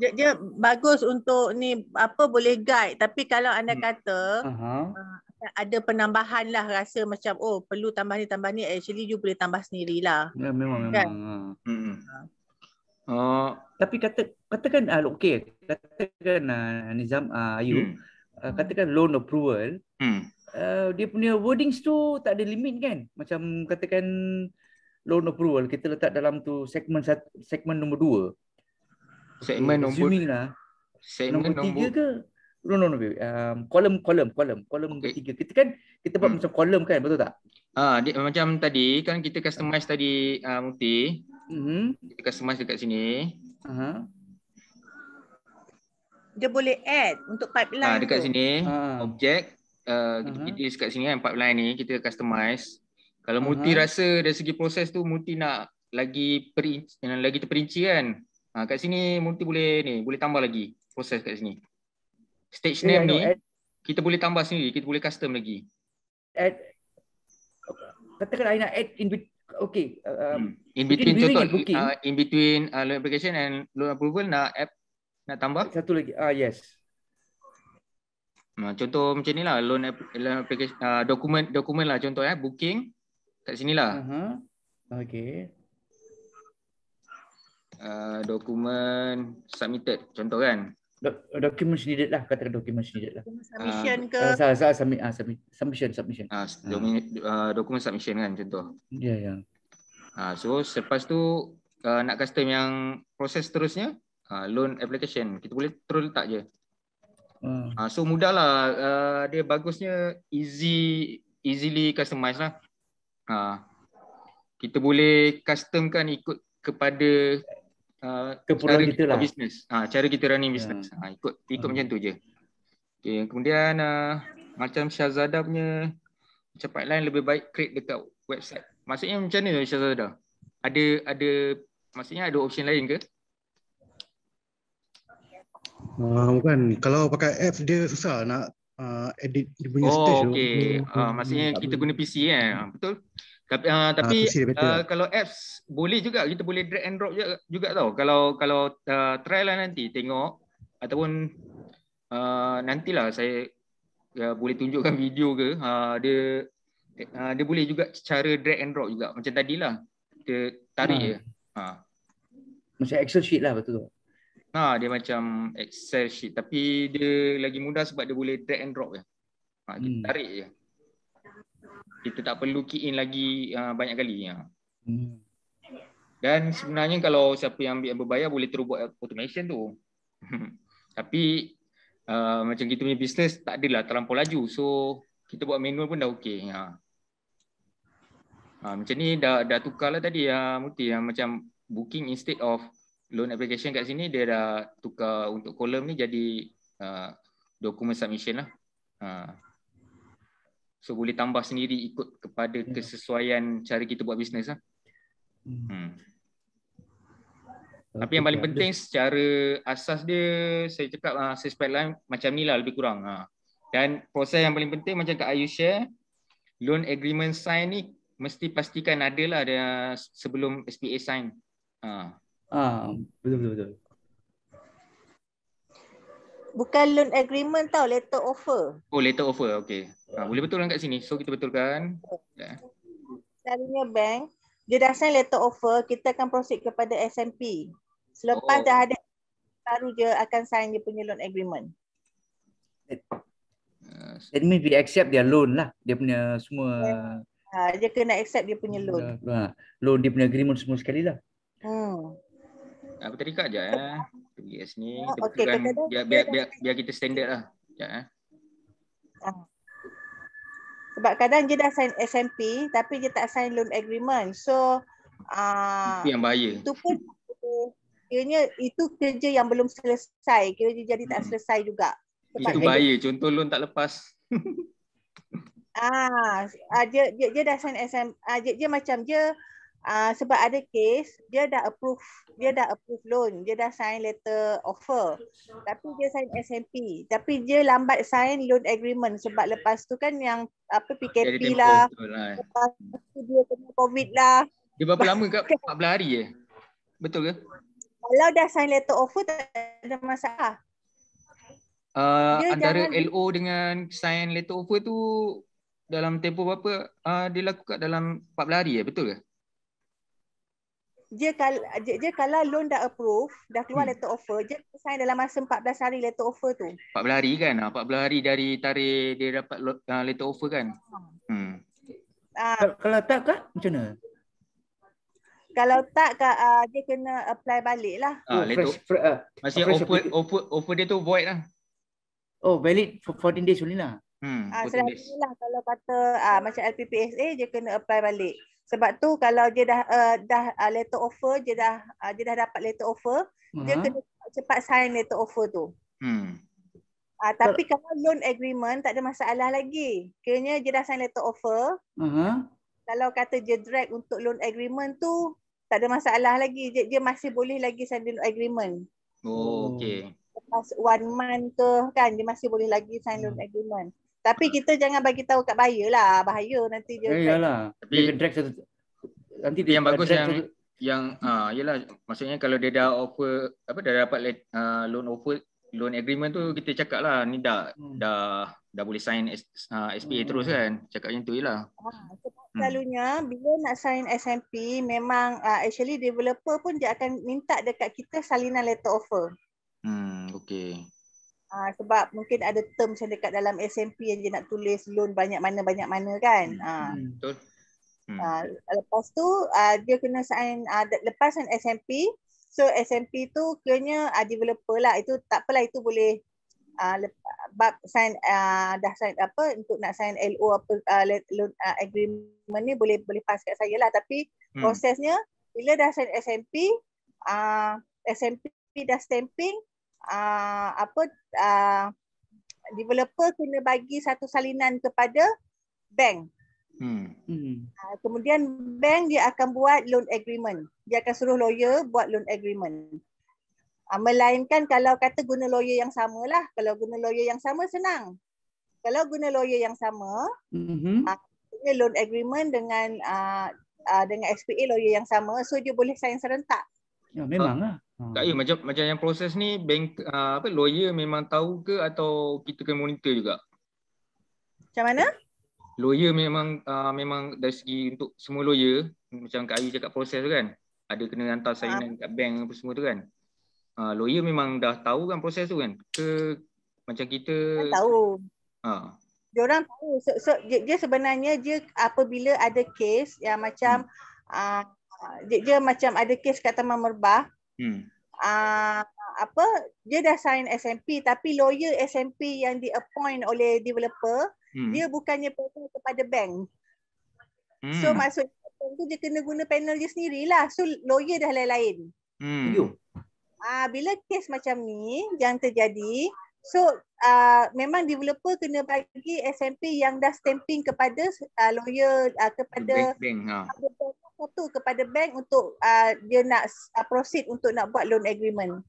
B: Dia, dia bagus untuk ni apa boleh guide tapi kalau anda hmm. kata uh-huh. ada penambahan lah rasa macam oh perlu tambah ni tambah ni actually you boleh tambah sendiri lah. Ya yeah, memang kan? memang. Uh. Hmm.
D: Uh. tapi kata katakan uh, ah, okey katakan uh, Nizam uh, Ayu hmm. uh, katakan loan approval hmm uh, dia punya wordings tu tak ada limit kan macam katakan loan approval kita letak dalam tu segmen segmen nombor
A: 2 segmen so, nombor
D: lah. segmen nombor 3 ke no no no um, kolom kolom kolom column okay. ketiga kita kan kita buat hmm. macam column kan betul tak
A: ah dia, macam tadi kan kita customize tadi uh, multi mm-hmm. kita customize dekat sini uh-huh.
B: Dia boleh add untuk pipeline ha, dekat tu. Dekat
A: sini, ha. object, Eh, kita uh, uh-huh. kat sini kan empat line ni kita customize. Kalau uh-huh. Muti rasa dari segi proses tu multi nak lagi perinci dan eh, lagi terperinci kan. Ha, kat sini multi boleh ni boleh tambah lagi proses kat sini. Stage yeah, name ni add, kita boleh tambah sendiri, kita boleh custom lagi.
D: Add Katakan I nak add in okay uh, um, hmm. in between contoh uh,
A: in between uh, loan application and loan approval nak add nak tambah satu lagi ah uh, yes Ah, contoh macam ni lah loan application uh, dokumen dokumen lah contoh eh booking kat sini lah. Uh-huh.
D: Okay.
A: Uh, ah, dokumen submitted contoh kan. Do- dokumen submitted lah kata dokumen submitted lah. Submission uh, ke? Sa sa submit ah submit submission submission. uh, dokumen, uh. uh, dokumen submission kan contoh. Ya yeah, ya. Yeah. uh, so selepas tu uh, nak custom yang proses seterusnya uh, loan application kita boleh terus letak je. Hmm. Uh, so mudahlah uh, dia bagusnya easy easily customize lah. Uh, kita boleh customkan ikut kepada uh, cara kita lah. business. Uh, cara kita running business. Yeah. Hmm. Uh, ikut ikut hmm. macam tu je. Okay, kemudian uh, macam Shazada punya cepat lain lebih baik create dekat website. Maksudnya macam mana Shazada? Ada ada maksudnya ada option lain ke?
D: Ah, bukan kalau pakai app dia susah nak uh, edit dia punya oh, stage okey uh, ah, hmm, maksudnya kita
A: guna PC eh betul tapi uh, tapi uh, uh, kalau apps boleh juga kita boleh drag and drop juga, juga tau kalau kalau uh, try lah nanti tengok ataupun uh, nantilah saya ya, boleh tunjukkan video ke uh, dia uh, dia boleh juga cara drag and drop juga macam tadilah kita tarik hmm. je ha
D: macam excel sheet lah betul tu
A: Ha, dia macam Excel sheet tapi dia lagi mudah sebab dia boleh drag and drop je. Ha, ya. kita ah, hmm. tarik je. Kita tak perlu key in lagi uh, banyak kali. Ha. Hmm. Dan sebenarnya kalau siapa yang ambil berbayar boleh terus buat automation tu. tapi uh, macam kita punya bisnes tak adalah terlampau laju. So kita buat manual pun dah okey. Ha. ha. macam ni dah, dah lah tadi ya Muti. ya macam booking instead of loan application kat sini dia dah tukar untuk kolom ni jadi uh, dokumen submission lah. Uh. So boleh tambah sendiri ikut kepada ya. kesesuaian cara kita buat bisnes lah. Hmm. hmm. Tapi yang paling penting secara asas dia saya cakap uh, ah, sales pipeline macam ni lah lebih kurang. Uh. Dan proses yang paling penting macam kat Ayu share, loan agreement sign ni mesti pastikan ada lah sebelum SPA sign. Uh. Ah, betul betul betul.
B: Bukan loan agreement tau, letter offer.
A: Oh, letter offer. Okey. Ha, ah, boleh betulkan kat sini. So kita betulkan.
B: Carinya yeah. bank, dia dah sign letter offer, kita akan proceed kepada SMP. Selepas oh. dah ada baru dia akan sign dia punya loan agreement.
D: Ah. That means we accept their loan lah. Dia punya semua.
B: Ha, dia kena accept dia punya loan.
D: loan dia punya agreement semua sekali lah.
B: Hmm.
A: Apa tadi Kak? Sekejap eh. Kita pergi kat sini. Kita oh, okay, biar, biar, biar, biar kita standard lah.
B: Sekejap ya, eh. Ah. Sebab kadang dia dah sign SMP tapi dia tak sign loan agreement. So uh, itu yang bahaya. Itu pun kira itu kerja yang belum selesai. Kira dia jadi tak hmm. selesai juga. Sebab itu bahaya.
A: Dia, Contoh loan tak lepas.
B: Ah, uh, uh, dia, dia, dia dah sign SMP. Uh, dia, dia macam dia Uh, sebab ada case dia dah approve dia dah approve loan dia dah sign letter offer tapi dia sign SMP tapi dia lambat sign loan agreement sebab lepas tu kan yang apa PKP dia lah, lah eh. lepas tu dia kena covid lah
A: dia berapa lama kak 14 hari je betul ke
B: kalau dah sign letter offer tak ada masalah
A: uh, antara jangan... LO dengan sign letter offer tu dalam tempoh berapa uh, dia lakukan dalam 14 hari ya betul ke
B: dia, dia, dia kalau loan dah approve, dah keluar hmm. letter offer, dia sign dalam masa 14 hari letter offer tu.
A: 14 hari kan? 14 ah, hari dari tarikh dia dapat ah, letter offer kan? Ah. Hmm. Uh, kalau tak kak, macam mana?
B: Kalau tak kak, uh, dia kena apply balik lah.
C: Uh,
D: Masih offer, offer, offer dia tu void lah. Oh, valid for 14 days only lah. Hmm, uh, Sedangkan
B: lah kalau kata uh, macam LPPSA, dia kena apply balik. Sebab tu kalau dia dah uh, dah uh, letter offer, dia dah uh, dia dah dapat letter offer, uh-huh. dia mhm. kena cepat sign letter offer tu. Hmm. Uh, tapi Ter- kalau loan agreement tak ada masalah lagi. Kiranya dia dah sign letter offer. Uh-huh. Kalau kata dia drag untuk loan agreement tu tak ada masalah lagi. Dia, dia masih boleh lagi sign loan agreement. Oh, okey. Lepas one month ke kan dia masih boleh lagi sign loan hmm. agreement. Tapi kita jangan bagi tahu kat bahaya lah. Bahaya nanti dia. Eh,
A: iyalah. Tapi dia drag satu. Nanti dia yang bagus yang satu. yang ah iyalah maksudnya kalau dia dah offer apa dah dapat uh, loan offer loan agreement tu kita cakap lah ni dah hmm. dah dah boleh sign uh, ah, SPA hmm. terus kan. Cakap macam tu lah.
B: Ha, selalunya hmm. bila nak sign SMP memang uh, actually developer pun dia akan minta dekat kita salinan letter offer.
C: Hmm okey.
B: Ha, sebab mungkin ada term macam dekat dalam SMP yang dia nak tulis loan banyak mana-banyak mana kan. Hmm, ha. hmm, Betul. Hmm. Ha, lepas tu uh, dia kena sign, uh, lepas kan SMP. So SMP tu kiranya uh, developer lah. Itu tak takpelah itu boleh uh, lepas, sign, uh, dah sign apa untuk nak sign LO apa uh, loan uh, agreement ni boleh boleh pass kat saya lah. Tapi hmm. prosesnya bila dah sign SMP, uh, SMP dah stamping, uh, apa uh, developer kena bagi satu salinan kepada bank.
C: Hmm. Uh,
B: kemudian bank dia akan buat loan agreement. Dia akan suruh lawyer buat loan agreement. Uh, melainkan kalau kata guna lawyer yang sama lah. Kalau guna lawyer yang sama senang. Kalau guna lawyer yang sama, punya mm-hmm. uh, loan agreement dengan uh, uh, dengan SPA lawyer yang sama, so dia boleh sign serentak.
A: Ya, memang lah. Hmm. Tak ya macam macam yang proses ni bank uh, apa lawyer memang tahu ke atau kita kena monitor juga? Macam mana? Lawyer memang uh, memang dari segi untuk semua lawyer macam Kak Ayu cakap proses tu kan. Ada kena hantar saya uh. kat bank apa semua tu kan. Uh, lawyer memang dah tahu kan proses tu kan. Ke macam kita dia tahu. Ha. Uh.
B: Dia orang tahu so, so dia, dia sebenarnya dia apabila ada case yang macam hmm. uh, dia, dia macam ada case kat Taman Merbah Hmm. Uh, apa dia dah sign SMP tapi lawyer SMP yang di appoint oleh developer hmm. dia bukannya pergi kepada bank.
C: Hmm. So maksud
B: tu dia kena guna panel dia sendirilah. So lawyer dah lain-lain. Hmm. Ah uh, bila kes macam ni yang terjadi So uh, memang developer kena bagi SMP yang dah stamping kepada uh, lawyer uh, kepada bank, bank, ha. bank offer kepada bank untuk uh, dia nak uh, proceed untuk nak buat loan agreement.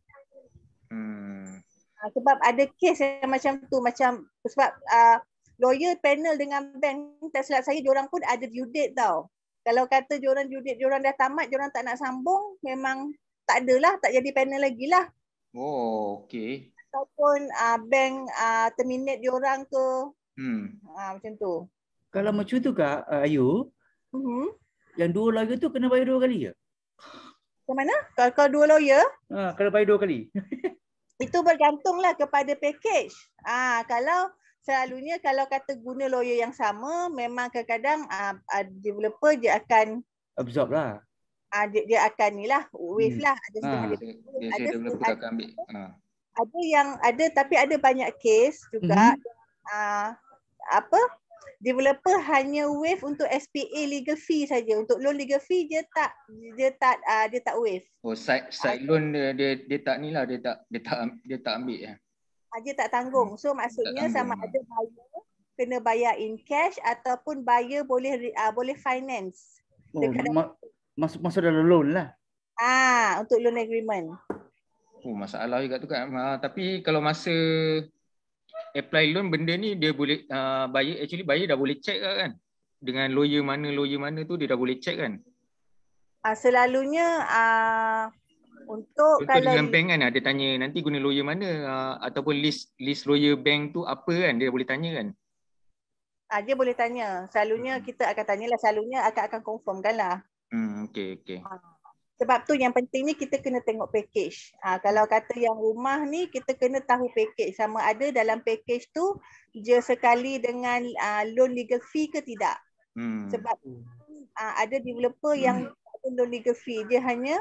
B: Hmm. Uh, sebab ada kes yang macam tu macam sebab uh, lawyer panel dengan bank tak silap saya diorang pun ada due date tau. Kalau kata diorang due date diorang dah tamat diorang tak nak sambung memang tak adalah tak jadi panel lagi lah.
D: Oh, okey.
B: Ataupun uh, bank uh, terminate diorang ke. Hmm. Uh, macam tu.
D: Kalau macam tu kak uh, Ayu, Uh-huh yang dua lawyer tu kena bayar dua kali ya?
B: Ke mana? Kalau, kalau dua lawyer?
D: Ha, kena bayar dua kali.
B: itu bergantunglah kepada package. Ah, ha, kalau selalunya kalau kata guna lawyer yang sama, memang kadang-kadang uh, developer dia akan
D: absorb lah.
B: Uh, dia, dia akan ni lah, wave hmm. lah. Ada, ha, ada, dia, dia ada, developer ada, akan Ha. Ada yang ada tapi ada banyak case juga. Mm-hmm. Uh, apa? developer hanya waive untuk SPA legal fee saja untuk loan legal fee dia tak dia tak uh, dia tak waive
A: oh side side ah. loan dia dia, dia tak nilah dia tak dia tak dia tak ambil ya.
B: aja ah, tak tanggung so hmm, maksudnya sama ada buyer kena bayar in cash ataupun buyer boleh uh, boleh finance
A: oh, masuk masuk dalam loan lah
B: ah untuk loan agreement
A: oh masalah juga tu kan ah, tapi kalau masa apply loan benda ni dia boleh uh, buyer actually buyer dah boleh check kan dengan lawyer mana lawyer mana tu dia dah boleh check kan
B: uh, selalunya uh, untuk, untuk kalau dengan bank
A: kan ada ah, tanya nanti guna lawyer mana uh, ataupun list list lawyer bank tu apa kan dia boleh tanya kan
B: uh, dia boleh tanya selalunya hmm. kita akan tanyalah selalunya akan akan confirmkanlah hmm okey okey uh. Sebab tu yang penting ni kita kena tengok package. Ha, kalau kata yang rumah ni kita kena tahu package sama ada dalam package tu dia sekali dengan uh, loan legal fee ke tidak.
C: Hmm. Sebab
B: uh, ada developer hmm. yang loan legal fee dia hanya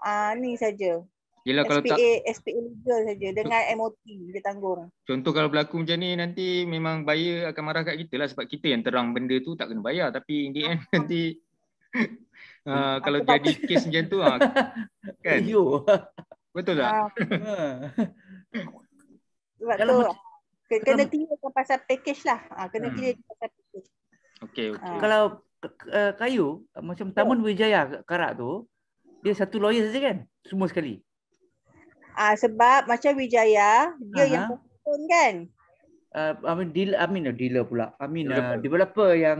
B: uh, ni saja. Yalah kalau tak SPA legal saja dengan MOT dia tanggung.
A: Contoh kalau berlaku macam ni nanti memang buyer akan marah kat kita lah sebab kita yang terang benda tu tak kena bayar tapi in the end nanti uh, kalau aku jadi kes macam tu uh, kan Yo. betul tak ah.
B: sebab kalau tu, kena clear pasal package lah uh, kena hmm. clear hmm. pasal package
A: okey okey uh. kalau
D: uh, kayu macam ya. taman wijaya karak tu dia satu lawyer saja kan semua sekali
B: ah uh, sebab macam wijaya dia uh-huh. yang pun kan
D: Uh, I mean, deal, I mean, dealer pula. I mean, uh, developer yang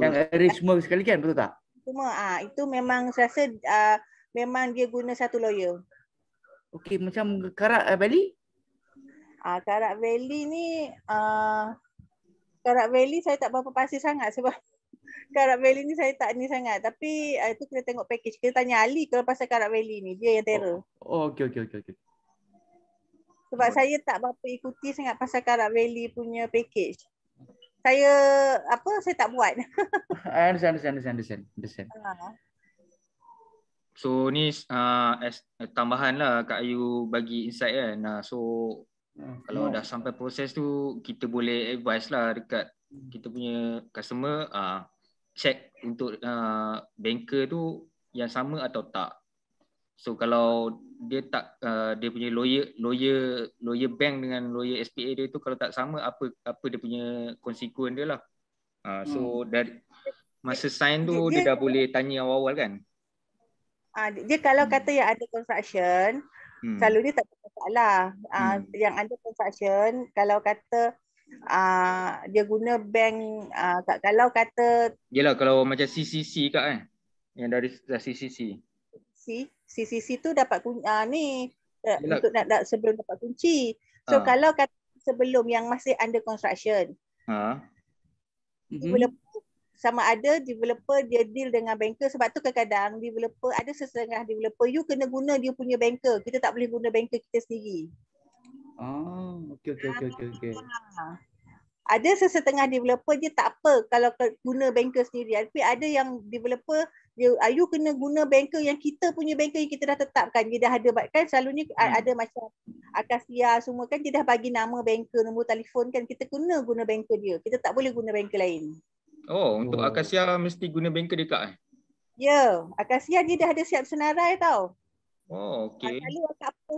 D: yang arrange semua sekali kan, betul tak?
B: Cuma ah itu memang saya rasa ah, memang dia guna satu lawyer. Okey macam Karak eh, Valley? Ah Karak Valley ni ah Karak Valley saya tak berapa pasti sangat sebab Karak Valley ni saya tak ni sangat tapi ah, itu kena tengok package. Kita tanya Ali kalau pasal Karak Valley ni dia yang terror.
D: Oh, oh okey okey okey okey.
B: Sebab oh. saya tak berapa ikuti sangat pasal Karak Valley punya package saya apa saya tak buat.
A: I understand, understand, understand, understand. Ha. So ni uh, as, tambahan lah Kak Ayu bagi insight kan. Nah, so okay. Hmm. kalau dah sampai proses tu kita boleh advice lah dekat kita punya customer uh, check untuk uh, banker tu yang sama atau tak. So kalau dia tak uh, dia punya lawyer lawyer lawyer bank dengan lawyer SPA dia tu kalau tak sama apa apa dia punya konsekuen dia lah. Uh, so hmm. dari masa sign tu dia, dia, dia dah boleh tanya awal-awal kan?
B: Ah uh, dia kalau hmm. kata hmm. yang ada construction hmm. selalu dia tak ada masalah. Uh, ah, hmm. yang ada construction kalau kata Uh, dia guna bank uh, ah, tak kalau kata
A: Yelah kalau macam CCC kat kan eh? yang dari, dari CCC.
B: C. CCC tu dapat kunci uh, ah, ni Yelah. Eh, untuk nak, nak sebelum dapat kunci. So uh. kalau kata sebelum yang masih under construction.
C: Uh. mm-hmm.
B: sama ada developer dia deal dengan banker sebab tu kadang-kadang developer ada sesetengah developer you kena guna dia punya banker. Kita tak boleh guna banker kita sendiri.
D: Oh, okey okey okey okey okey
B: ada sesetengah developer dia tak apa kalau guna banker sendiri tapi ada yang developer dia ayu ah, kena guna banker yang kita punya banker yang kita dah tetapkan dia dah ada kan selalunya hmm. ada macam Akasia semua kan dia dah bagi nama banker nombor telefon kan kita kena guna banker dia kita tak boleh guna banker lain
A: oh untuk oh. Akasia mesti guna banker dekat eh
B: ya Akasia dia dah ada siap senarai tau
A: oh okey kalau
B: ah, apa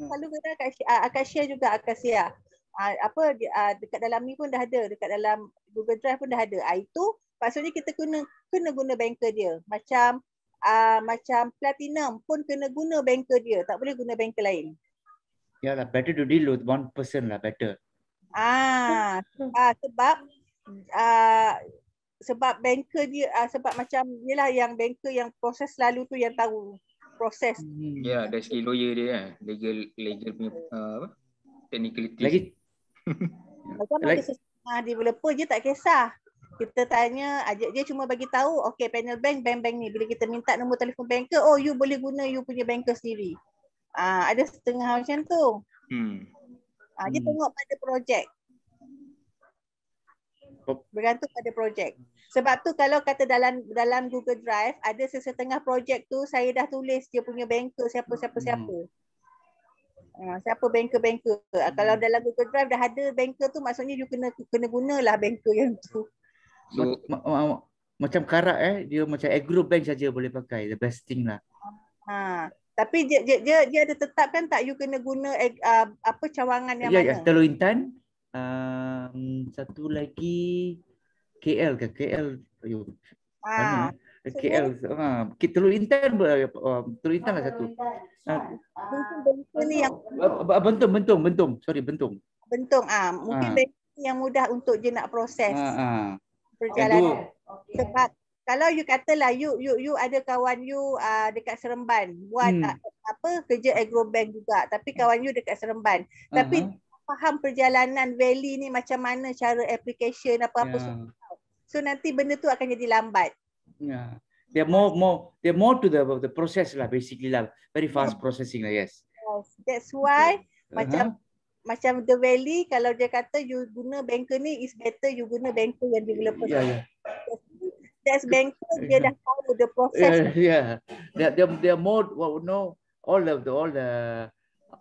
B: Selalu kena hmm. ah, Akasia juga Akasia Ah, apa uh, dekat dalam ni pun dah ada dekat dalam Google Drive pun dah ada uh, itu maksudnya kita kena kena guna banker dia macam uh, macam platinum pun kena guna banker dia tak boleh guna banker lain
D: ya lah better to deal with one person lah better
B: ah uh, uh, sebab uh, sebab banker dia uh, sebab macam yalah yang banker yang proses lalu tu yang tahu proses hmm.
A: ya yeah, dari segi lawyer dia kan. legal legal punya apa technicality lagi
B: Macam like. mana ha, developer je tak kisah. Kita tanya, ajak dia cuma bagi tahu, okay panel bank, bank-bank ni. Bila kita minta nombor telefon banker, oh you boleh guna you punya banker sendiri. Ha, ada setengah macam tu. Hmm. Ha, dia hmm. tengok pada projek. Oh. Bergantung pada projek. Sebab tu kalau kata dalam dalam Google Drive, ada sesetengah projek tu saya dah tulis dia punya banker siapa-siapa-siapa. Hmm siapa banker-banker ke? Ah, hmm. Kalau dalam Google Drive dah ada banker tu maksudnya you kena kena gunalah banker yang tu. So,
D: ma- ma- ma- macam karak eh dia macam agro bank saja boleh pakai the best thing lah.
B: Ha. Tapi dia dia dia, dia ada tetapkan tak you kena guna uh, apa cawangan yang yeah, ya, mana? Ya, Telu
D: Intan. Um, satu lagi KL ke KL. Ha. Ah, mana? Eh? KL. Ha, ah, kita Teluk Intan um, Teluk Intan lah ah, satu. Ha. Bentung, bentung, bentung. Sorry, bentung.
B: Bentung. Ah, mungkin ha. bentung yang mudah untuk je nak proses. Ha. ha. Perjalanan. Okay. Sebab kalau you katalah you you you ada kawan you uh, dekat Seremban buat hmm. uh, apa kerja agrobank juga tapi kawan you dekat Seremban uh-huh. tapi faham perjalanan valley ni macam mana cara application apa-apa yeah. semua. So nanti benda tu akan jadi lambat.
D: Yeah. They're more more they're more to the the process lah basically lah. Very fast yeah. processing lah, yes.
B: Yes. That's why okay. macam uh-huh. macam the valley kalau dia kata you guna banker ni is better you guna banker yang developer. Yeah, yeah. That's banker dia dah tahu the process.
D: Yeah. They yeah. they they're more what well, know all of the all the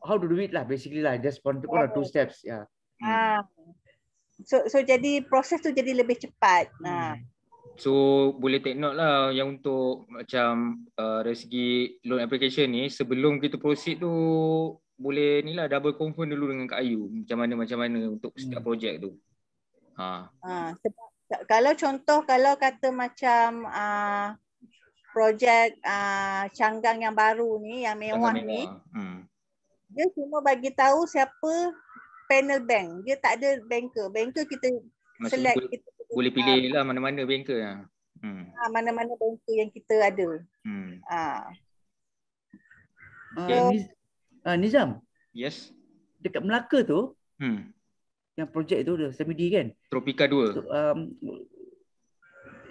D: how to do it lah basically lah just one, yeah. one or two steps yeah.
B: Ah. So so jadi proses tu jadi lebih cepat. Nah. Hmm.
A: So boleh take note lah yang untuk macam uh, dari segi loan application ni sebelum kita proceed tu boleh ni lah double confirm dulu dengan Kak Ayu macam mana macam mana untuk setiap hmm. projek tu. Ha.
B: ha sebab, kalau contoh kalau kata macam uh, projek uh, canggang yang baru ni yang mewah, mewah. ni. Hmm. Dia cuma bagi tahu siapa panel bank. Dia tak ada banker. Banker kita macam select kita boleh pilih
A: lah mana-mana banker. Ah.
B: Hmm. Ah, mana-mana banker yang kita ada. Hmm. Ah. Okay.
D: Uh, Nizam. Yes. Dekat Melaka tu. Hmm. Yang projek tu Semidi kan?
A: Tropika 2. Um,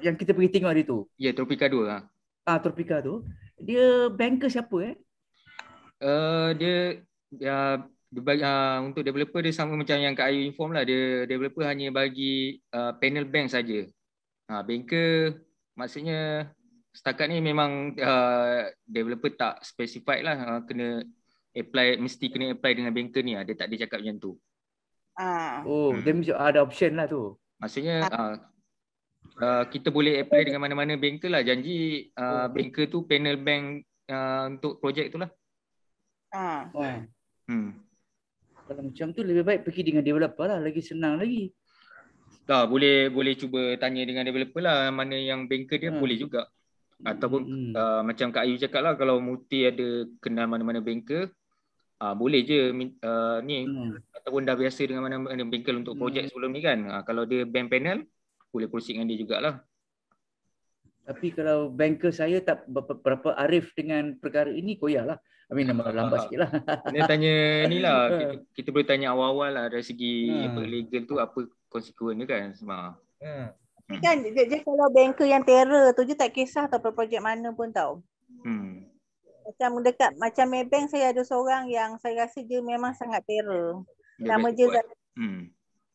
A: yang kita pergi tengok hari tu. Ya, yeah, Tropika 2 ah.
D: Ha. Ah, Tropika tu. Dia banker siapa eh?
A: Uh, dia uh, uh, untuk developer dia sama macam yang Kak Ayu inform lah dia developer hanya bagi uh, panel bank saja. Ha banker maksudnya setakat ni memang uh, developer tak specified lah uh, kena apply mesti kena apply dengan banker ni uh, dia tak dia cakap macam tu. Uh. Oh, dia hmm. ada option lah tu. Maksudnya uh, Uh, kita boleh apply dengan mana-mana banker lah janji uh, oh, banker tu panel bank uh, untuk projek tu lah.
D: Uh. Hmm kalau macam tu lebih baik pergi dengan developer lah lagi senang lagi
A: tak boleh boleh cuba tanya dengan developer lah mana yang banker dia ha. boleh juga ataupun hmm. uh, macam Kak Ayu cakap lah kalau Muti ada kenal mana-mana banker uh, boleh je uh, ni hmm. ataupun dah biasa dengan mana-mana banker untuk hmm. projek sebelum ni kan uh, kalau dia bank panel boleh proceed dengan dia jugalah
D: tapi kalau banker saya tak berapa arif dengan perkara ini koyahlah Amin nama
A: lambat ah, ah. sikit lah. Nak tanya ni lah. Ah. Kita, kita boleh tanya awal-awal lah dari segi hmm. legal tu apa konsekuen konsekuennya kan semua.
B: Hmm. hmm. Kan dia, dia, kalau banker yang terror tu je tak kisah tau projek mana pun tau. Hmm. Macam dekat macam Maybank saya ada seorang yang saya rasa dia memang sangat terror. Dia nama dia, dia hmm.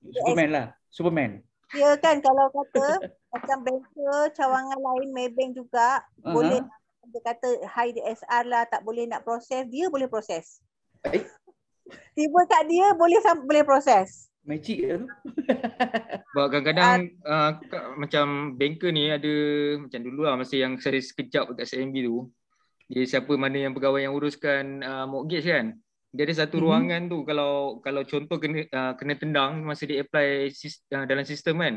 B: Superman
D: lah. Superman.
B: Ya kan kalau kata macam banker cawangan lain Maybank juga uh-huh. boleh dia kata high DSR lah tak boleh nak proses dia boleh proses eh? tiba kat dia boleh boleh proses magic tu
A: buat kadang-kadang uh, uh, macam banker ni ada macam dulu lah masa yang saya sekejap dekat SMB tu dia siapa mana yang pegawai yang uruskan uh, mortgage kan dia ada satu mm-hmm. ruangan tu kalau kalau contoh kena uh, kena tendang masa dia apply sis, uh, dalam sistem kan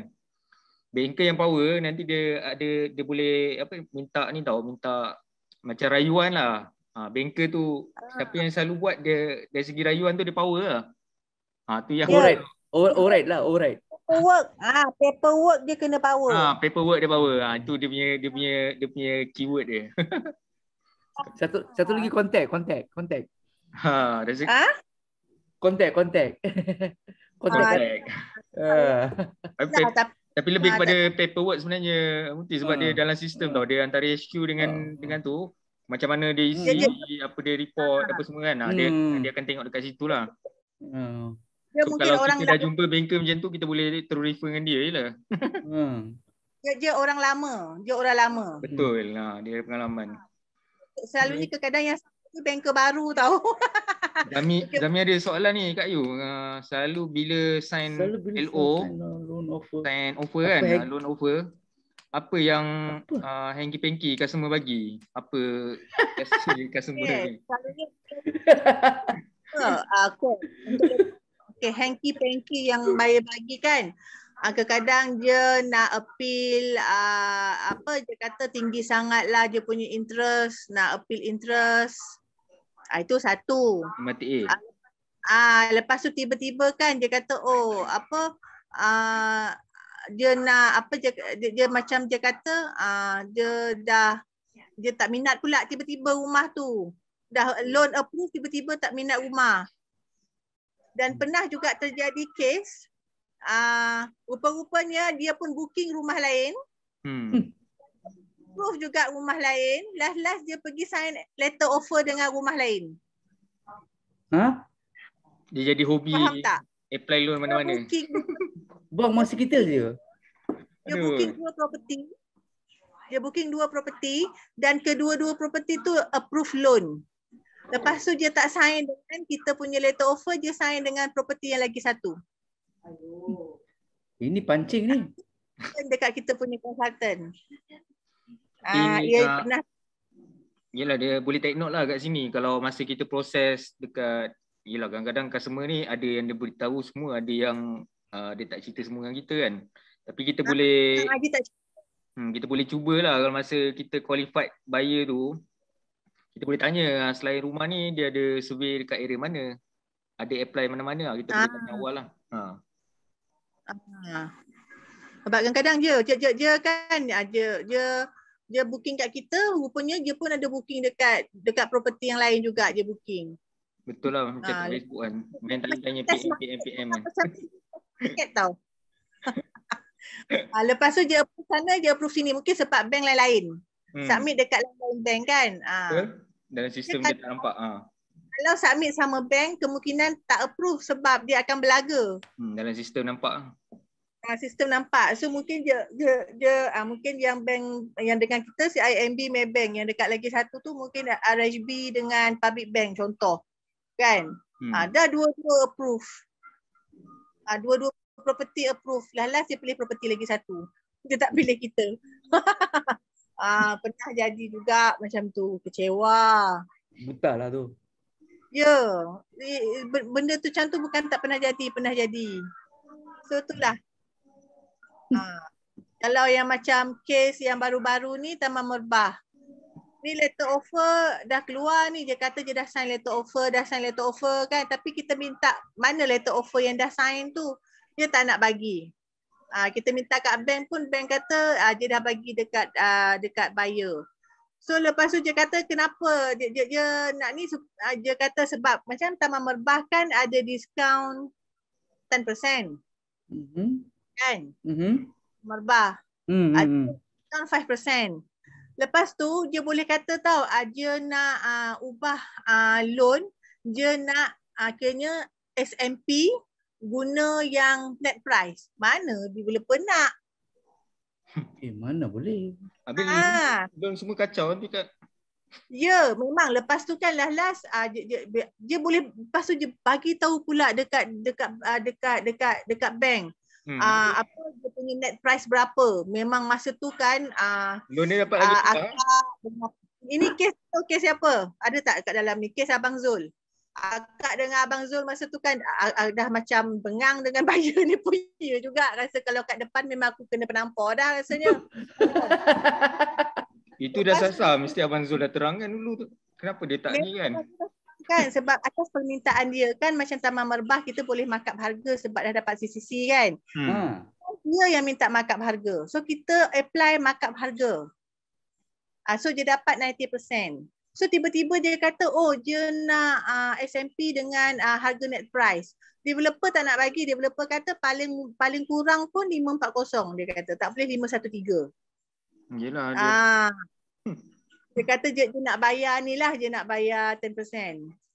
A: banker yang power nanti dia ada dia boleh apa minta ni tau minta macam rayuan lah ha, banker tu uh. Ah. tapi yang selalu buat dia dari segi rayuan tu dia power lah ha, tu yang yeah. alright
B: alright lah alright paperwork ah ha, paperwork dia kena power ah
A: ha, paperwork dia power ah ha, itu dia punya dia punya dia punya keyword dia
D: satu satu lagi kontak kontak kontak
A: ha dari segi ah
D: kontak contact
A: contact tapi tapi lebih nah, kepada tak. paperwork sebenarnya Muti sebab uh, dia ah. dalam sistem uh, tau. Dia antara HQ dengan uh, dengan tu macam mana dia hmm. isi dia, apa dia report uh, apa semua kan. Uh, dia hmm. dia akan tengok dekat situ lah. Uh,
B: dia so kalau orang kita dah jumpa
A: banker macam tu kita boleh terus refer dengan dia lah. Hmm.
B: dia, dia orang lama, dia orang lama.
A: Betul. Nah, dia pengalaman.
B: Selalunya kadang yang banker baru tau.
A: Dami Dami ada soalan ni Kak Yu. Uh, ah, selalu bila sign selalu bila LO uh, loan offer. Sign offer kan, ah, hang- loan offer. Apa yang Uh, ah, hanky-panky customer bagi? Apa kasih customer bagi?
B: aku okay. hanky-panky yang Maya bagi kan. kadang-kadang dia nak appeal uh, apa dia kata tinggi lah dia punya interest, nak appeal interest Ah, itu satu. Mati A. Ah, ah, lepas tu tiba-tiba kan dia kata oh apa ah, dia nak apa dia, dia, dia macam dia kata ah, dia dah dia tak minat pula tiba-tiba rumah tu. Dah loan approve tiba-tiba tak minat rumah. Dan hmm. pernah juga terjadi kes ah, rupa-rupanya dia pun booking rumah lain. Hmm approve juga rumah lain, last-last dia pergi sign letter offer dengan rumah lain.
A: Ha? Dia jadi hobi apply loan mana-mana.
D: Buang masa kita je. Dia booking
B: dua property. Dia booking dua property dan kedua-dua property tu approve loan. Lepas tu dia tak sign dengan kita punya letter offer, dia sign dengan property yang lagi satu.
C: Aduh.
A: Ini pancing
D: ni.
B: Dekat kita punya consultant. Ah, ya,
A: Yelah dia boleh take note lah kat sini kalau masa kita proses dekat yelah kadang-kadang customer ni ada yang dia beritahu semua ada yang uh, dia tak cerita semua dengan kita kan. Tapi kita nah, boleh ah, tak... hmm, kita boleh cubalah kalau masa kita qualified buyer tu kita boleh tanya ah, selain rumah ni dia ada survey dekat area mana? Ada apply mana-mana kita ah. boleh tanya awal lah. Ha.
B: Ah. Sebab kadang-kadang je, je, je, je kan, je, je, dia booking kat kita rupanya dia pun ada booking dekat dekat property yang lain juga dia booking
A: betul lah macam uh, Facebook kan main tanya-tanya PM PM PM
B: kan tahu. uh, ah, lepas tu dia approve sana dia approve sini mungkin sebab bank lain-lain hmm. submit dekat lain-lain bank kan uh.
A: dalam sistem dia, dia tak nampak ah.
B: kalau submit sama bank kemungkinan tak approve sebab dia akan berlaga
A: hmm, dalam sistem nampak ah.
B: Ah, sistem nampak. So mungkin dia dia dia uh, mungkin yang bank yang dengan kita si CIMB Maybank yang dekat lagi satu tu mungkin RHB dengan public bank contoh. Kan? Hmm. Uh, dah dua-dua approve. Uh, dua-dua property approve. Lalas dia pilih property lagi satu. Dia tak pilih kita. Ah uh, pernah jadi juga macam tu kecewa.
D: Betul lah tu.
B: Ya, yeah. benda tu macam bukan tak pernah jadi, pernah jadi. So itulah Ah, kalau yang macam case yang baru-baru ni Taman Merbah. Ni letter offer dah keluar ni dia kata dia dah sign letter offer, dah sign letter offer kan tapi kita minta mana letter offer yang dah sign tu dia tak nak bagi. Ha, kita minta kat bank pun bank kata ha, dia dah bagi dekat ha, dekat buyer. So lepas tu dia kata kenapa dia dia, dia nak ni ha, dia kata sebab macam Taman Merbah kan ada discount 10%. Mhm kan? Mm-hmm. Merbah.
D: Mm-hmm. Ajun
B: kan 5%. Lepas tu dia boleh kata tau ah, dia nak uh, ubah uh, loan. Dia nak akhirnya SMP guna yang net price. Mana dia boleh penak.
D: Eh mana boleh. Habis
B: ha.
A: loan semua kacau nanti kat.
B: Ya memang lepas tu kan last last uh, dia, dia, dia, dia, boleh lepas tu dia bagi tahu pula dekat dekat uh, dekat dekat dekat bank hmm. uh, apa dia punya net price berapa. Memang masa tu kan uh, loan dia dapat uh, lagi akak, ah, Ini kes tu kes siapa? Ada tak kat dalam ni kes abang Zul? Akak dengan Abang Zul masa tu kan dah macam bengang dengan bayi ni punya juga. Rasa kalau kat depan memang aku kena penampor dah rasanya.
A: Itu dah sasar mesti Abang Zul dah terangkan dulu tu. Kenapa dia tak ni kan?
B: kan sebab atas permintaan dia kan macam taman merbah kita boleh markup harga sebab dah dapat CCC kan hmm. hmm. dia yang minta markup harga so kita apply markup harga uh, so dia dapat 90% so tiba-tiba dia kata oh dia nak uh, ah, SMP dengan uh, harga net price developer tak nak bagi developer kata paling paling kurang pun 540 dia kata tak boleh 513
C: yelah dia uh,
B: Dia kata je, je nak bayar ni lah, je nak bayar 10%.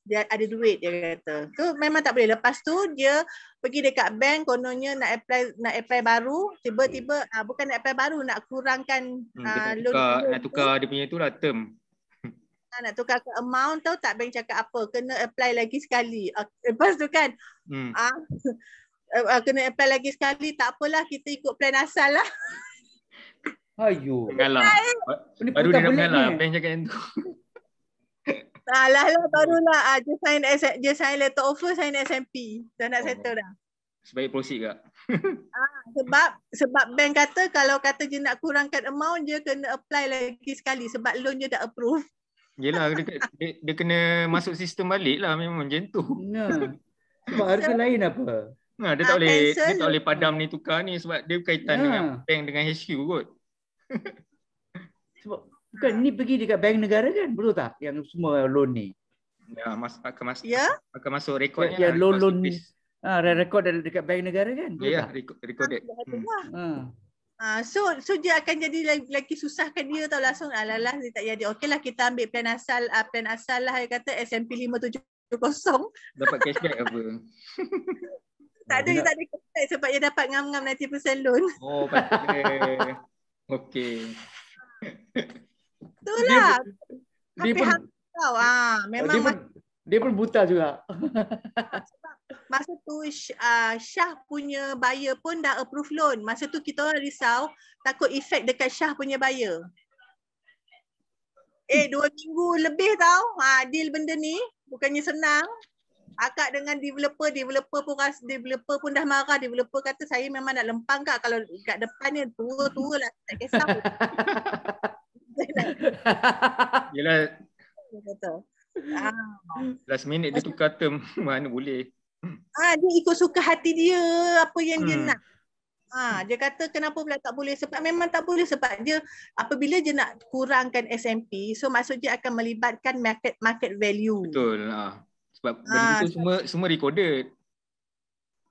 B: Dia ada duit dia kata. Tu memang tak boleh. Lepas tu dia pergi dekat bank kononnya nak apply nak apply baru, tiba-tiba hmm. uh, bukan nak apply baru, nak kurangkan hmm, uh, loan. Tukar, nak tukar dia
A: punya itulah term.
B: Nah, nak tukar ke amount tau tak bank cakap apa kena apply lagi sekali uh, lepas tu kan hmm. uh, uh, kena apply lagi sekali tak apalah kita ikut plan asal lah
A: Ayu. Mengalah. Ba- baru dia nak mengalah. Bench cakap yang tu.
B: Tak lah lah. Baru lah. Uh, just sign, S- just sign letter offer. Sign SMP. Dah nak oh. settle dah.
A: Sebaik proceed kak.
B: ah, sebab sebab bank kata kalau kata je nak kurangkan amount je kena apply lagi sekali sebab loan je dah approve.
A: Yelah dia, dia, dia kena masuk sistem balik lah memang macam tu. Yeah. Sebab harga lain apa? Nah, dia tak ah, boleh dia tak boleh lah. padam ni tukar ni sebab dia berkaitan yeah. dengan bank dengan HQ kot.
D: Sebab bukan ni pergi dekat bank negara kan betul tak yang semua loan ni.
A: Ya mas akan masuk. Ya. Akan masuk rekodnya. Ya, ya loan loan ni.
D: Ah ha, rekod ada dekat bank negara kan. Betul ya,
A: rekod rekod.
B: Ha. so so dia akan jadi lagi, susahkan dia tau langsung alah lah. Ah, dia tak jadi okeylah kita ambil plan asal uh, plan asal lah dia kata SMP 570
A: dapat cashback apa
B: tak ada dia tak ada cashback sebab dia dapat ngam-ngam 90% loan
A: oh patutnya Okey.
B: Itulah. Dia, lah. dia pun, tahu, ha. Ah, memang dia pun,
A: dia pun
D: buta juga. Ah,
B: masa tu uh, Syah punya buyer pun dah approve loan. Masa tu kita orang risau takut efek dekat Shah punya buyer. Eh dua minggu lebih tau ha, deal benda ni. Bukannya senang akak dengan developer developer pun rasa developer pun dah marah developer kata saya memang nak lempang kak kalau kat depan ni tua-tua lah tak kisah Yelah ah.
A: Last minute dia tukar term Mana boleh
B: Ah, Dia ikut suka hati dia Apa yang dia hmm. nak Ah, Dia kata kenapa pula tak boleh Sebab memang tak boleh Sebab dia Apabila dia nak kurangkan SMP So maksud dia akan melibatkan market market value
A: Betul ah sebab ha, benda itu semua semua recorded.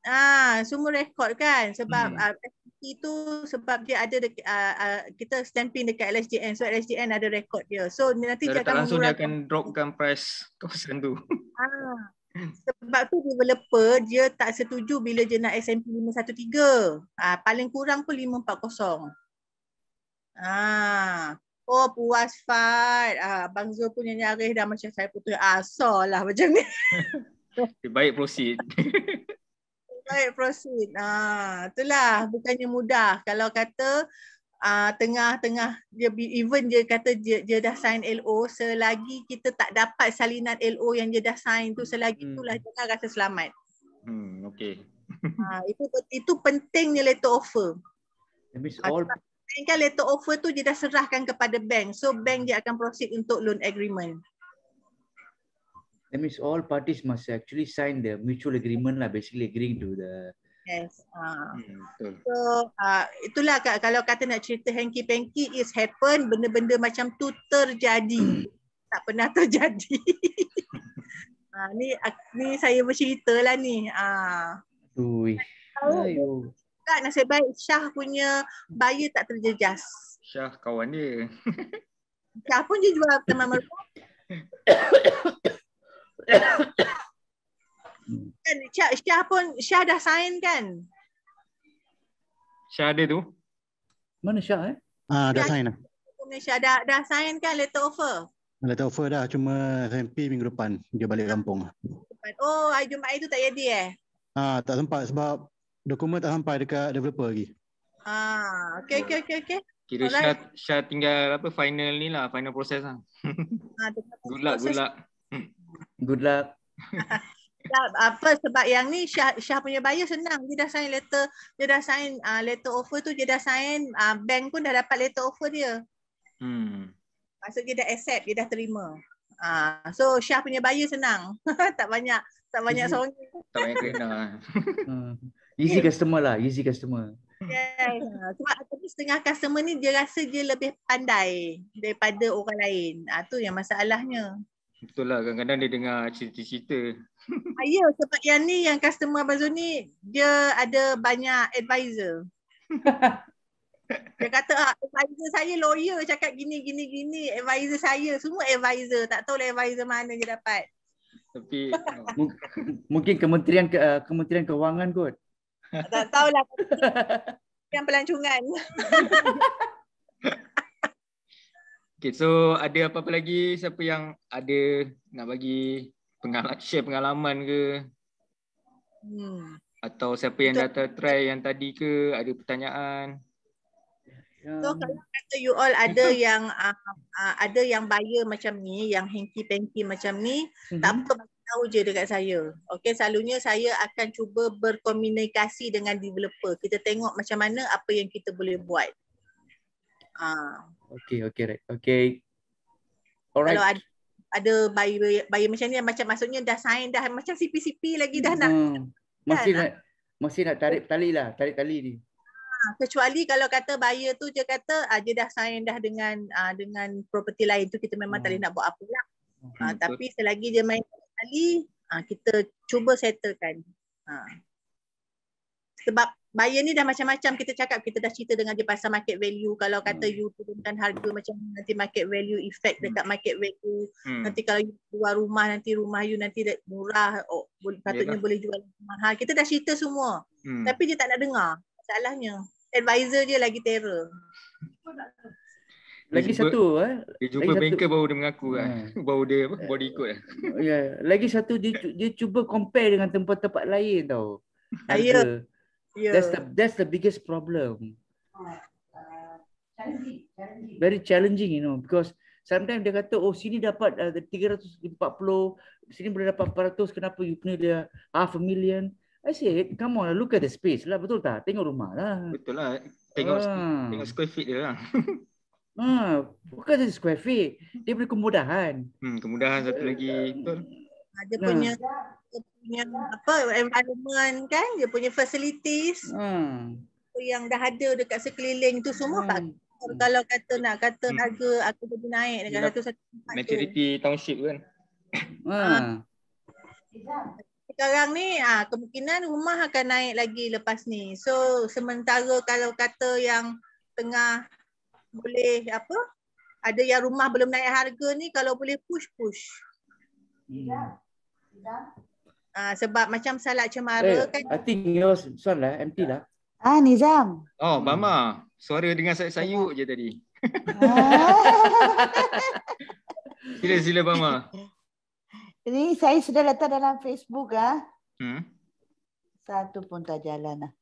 B: Ah, ha, semua record kan sebab hmm. uh, ah, itu sebab dia ada dek, uh, uh, kita stamping dekat LSGN so LSGN ada record dia. So nanti dia akan langsung dia akan
A: dropkan price kawasan tu. Ha.
B: Sebab tu developer dia tak setuju bila dia nak SMP 513. Ah paling kurang pun 540. Ah Oh puas Fad. Ah, Bang Zul punya nyaris dah macam saya putus asal lah macam ni.
A: Eh, baik proceed.
B: Baik proceed. Ah, itulah bukannya mudah. Kalau kata ah, tengah-tengah dia even dia kata dia, dia dah sign LO selagi kita tak dapat salinan LO yang dia dah sign tu selagi hmm. itulah jangan rasa selamat. Hmm, okay. ah, itu itu pentingnya letter offer. It means all ah, Sehingga letter offer tu dia dah serahkan kepada bank. So hmm. bank dia akan proceed untuk loan agreement.
D: That means all parties must actually sign the mutual agreement lah. Basically agreeing to the...
B: Yes. Uh. So uh, itulah kalau kata nak cerita hanky-panky is happen. Benda-benda macam tu terjadi. Hmm. tak pernah terjadi. uh, ni, ni saya berceritalah ni. Uh. Tahu, cakap nasib baik Syah punya bayar tak terjejas.
A: Syah kawan dia.
B: Syah pun dia jual teman merupakan. kan Syah, Syah pun Syah dah sign kan?
D: Syah ada tu? Mana Syah eh? Ah, dah, dah sign lah.
B: Syah dah, dah sign kan letter offer?
D: Letter offer dah. Cuma SMP minggu depan dia balik kampung.
B: Oh, hari Jumaat itu tak jadi eh?
D: Ah, tak sempat sebab dokumen tak sampai dekat developer lagi.
B: Ah, okey okey okey okey. Kira Alright. Syah,
A: Syah tinggal apa final ni lah, final process lah. Ah, good luck, good luck. Good luck.
B: apa ya, ah, sebab yang ni Syah, Syah punya bayar senang dia dah sign letter dia dah sign uh, letter offer tu dia dah sign uh, bank pun dah dapat letter offer dia hmm. maksud dia dah accept dia dah terima uh, so Syah punya bayar senang tak banyak tak banyak hmm. sorang
D: tak banyak kena lah. hmm. Easy customer lah, easy
A: customer.
B: Yes. Ah, sebab tapi setengah customer ni dia rasa dia lebih pandai daripada orang lain. Ah tu yang masalahnya.
A: Betul lah kadang-kadang dia dengar cerita-cerita.
B: Ah, ya sebab yang ni yang customer baru ni dia ada banyak advisor. dia kata ah, advisor saya lawyer cakap gini gini gini advisor saya semua advisor tak tahu lah advisor mana dia dapat.
A: Tapi
D: mungkin kementerian ke, kementerian kewangan kot
B: tak tahu lah. yang pelancongan
A: Okay, so ada apa-apa lagi siapa yang ada nak bagi pengalaman share pengalaman ke hmm. atau siapa yang Betul. dah try yang tadi ke ada pertanyaan
B: So kalau kata you all ada yang uh, uh, ada yang bayar macam ni, yang hengki panky macam ni, mm-hmm. tak mhm. apa tahu je dekat saya. Okey, selalunya saya akan cuba berkomunikasi dengan developer. Kita tengok macam mana apa yang kita boleh buat. Ha.
D: Okey, okey, right. Okey. Alright. Kalau ada,
B: ada buyer, buyer macam ni macam maksudnya dah sign dah macam CP-CP lagi dah hmm. nak. Masih nak,
D: masih nak tarik tali lah, tarik tali ni.
B: Ha, kecuali kalau kata buyer tu dia kata ah, dia dah sign dah dengan ah, dengan property lain tu kita memang hmm. tak boleh nak buat apa lah.
C: Ha,
D: tapi
B: selagi dia main sekali ha, kita cuba settlekan. Ha. Sebab buyer ni dah macam-macam kita cakap, kita dah cerita dengan dia pasal market value. Kalau kata hmm. you turunkan harga macam nanti market value effect hmm. dekat market value. Hmm. Nanti kalau you jual rumah, nanti rumah you nanti murah. Oh, boleh, patutnya Yalah. boleh jual mahal. Kita dah cerita semua. Hmm. Tapi dia tak nak dengar. Masalahnya. Advisor dia lagi teror.
A: Lagi satu eh. Dia jumpa lagi banker satu. baru dia mengaku kan. Hmm. baru dia baru dia ikut. Ya.
D: Yeah. Lagi satu dia dia cuba compare dengan tempat-tempat lain tau. Ah, ya. Yeah. Yeah. That's the that's the biggest problem. Challenging. Very challenging you know because sometimes dia kata oh sini dapat uh, 340 sini boleh dapat 400 kenapa you punya dia half a million I said come on look at the space lah betul tak tengok rumah lah
A: betul lah tengok uh. tengok square feet dia lah
D: Ha, bukan saja square feet, hmm. dia beri kemudahan.
A: Hmm, kemudahan satu lagi. Ah. Betul. Ada
D: ah, ha. punya
B: punya apa environment kan, dia punya facilities. Hmm. Yang dah ada dekat sekeliling tu semua hmm. Pak. Kalau kata nak kata hmm. harga aku jadi naik dengan satu-satu Maturity
A: township kan. Ha. Ha.
B: Sekarang ni ha, kemungkinan rumah akan naik lagi lepas ni. So sementara kalau kata yang tengah boleh apa ada yang rumah belum naik harga ni kalau boleh push push. Hmm. Ah, sebab macam salat cemara eh, kan. I
A: think your lah, empty ya. lah.
B: Ah, Nizam.
A: Oh, Mama. Suara dengan saya sayuk je tadi. sila, sila, Mama.
B: Ini saya sudah letak dalam Facebook ah. Hmm? Satu pun tak jalan lah.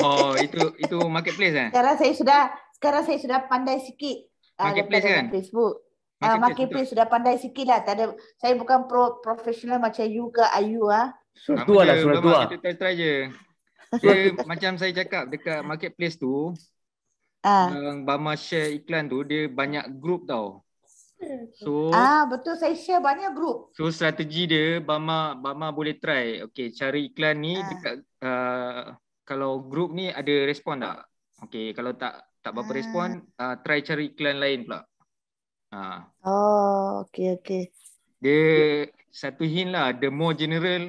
A: oh, itu itu marketplace kan? Eh?
B: Sekarang saya sudah sekarang saya sudah pandai sikit ah, marketplace kan? Facebook. Ah, marketplace, uh, marketplace sudah pandai sikit lah. Tak ada, saya bukan pro profesional macam you ke Ayu ah? lah. Sudah
D: tua lah, sudah tua.
A: Kita try, try je. So, macam saya cakap dekat marketplace tu, ah. Uh. Bama share iklan tu, dia banyak group tau.
B: So ah betul saya share banyak group.
A: So strategi dia Bama Bama boleh try. Okey cari iklan ni ah. dekat uh, kalau group ni ada respon tak? Okey kalau tak tak berapa hmm. respon uh, try cari iklan lain pula ha uh.
B: oh okey okey
A: dia satu hint lah the more general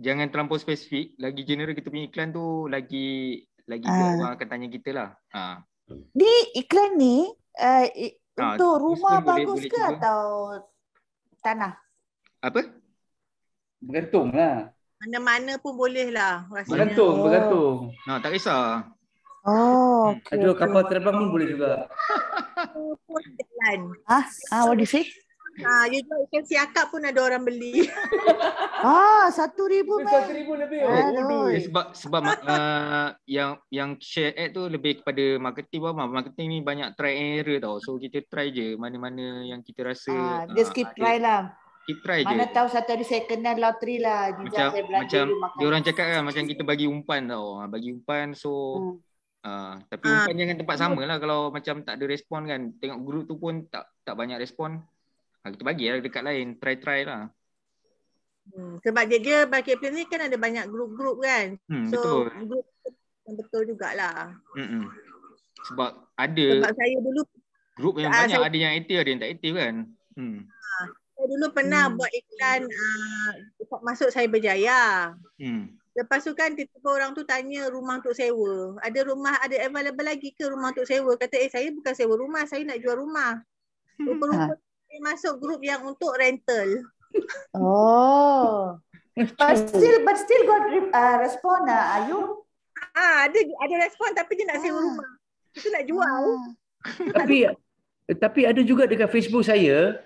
A: jangan terlalu spesifik lagi general kita punya iklan tu lagi lagi ah. uh. orang lah akan tanya kita lah ha uh.
B: di iklan ni uh, untuk ha, rumah bagus boleh, ke boleh atau tanah?
A: Apa?
D: Bergantung lah.
B: Mana-mana pun boleh lah. Rasanya. Bergantung, oh. bergantung.
A: Nah, tak kisah.
D: Oh, hmm. okay, Aduh, kapal terbang pun boleh juga.
B: Pun jalan. Ah, ah, what do you say? Ah, you know, ikan siakap pun ada orang beli. ah, satu ribu, man. Satu ribu lebih. Oh, oh, eh,
A: sebab sebab uh, yang yang share ad tu lebih kepada marketing. Bah, marketing ni banyak try and error tau. So, kita try je mana-mana yang kita rasa. Ah, ah just keep uh, try lah. Keep try Mana je. Mana
B: tahu satu hari second kenal lotri lah. Macam, macam dia orang
A: cakap kan, macam kita bagi umpan tau. Ah, bagi umpan, so... Hmm. Ah, tapi ha. Ah. umpan jangan tempat sama lah kalau macam tak ada respon kan. Tengok guru tu pun tak tak banyak respon. Ha, kita bagi lah dekat lain. Try-try lah.
B: Hmm, sebab dia, dia bagi pilihan ni kan ada banyak grup-grup kan. Hmm, so, betul. Grup yang betul jugalah.
A: Hmm, sebab ada sebab saya dulu grup yang banyak saya, ada yang aktif ada yang tak aktif kan. Hmm.
B: Saya dulu pernah hmm. buat iklan uh, masuk saya berjaya. Hmm. Lepas tu kan tiba-tiba orang tu tanya rumah untuk sewa. Ada rumah ada available lagi ke rumah untuk sewa? Kata eh saya bukan sewa rumah, saya nak jual rumah. Rupa-rupa ha. masuk grup yang untuk rental. Oh. Eh, but still but still got uh, respon lah uh, Ayu. Ah ha, ada ada respon tapi dia nak ha. sewa ah. rumah. Itu nak jual. Ha. tapi
D: tapi ada juga dekat Facebook saya,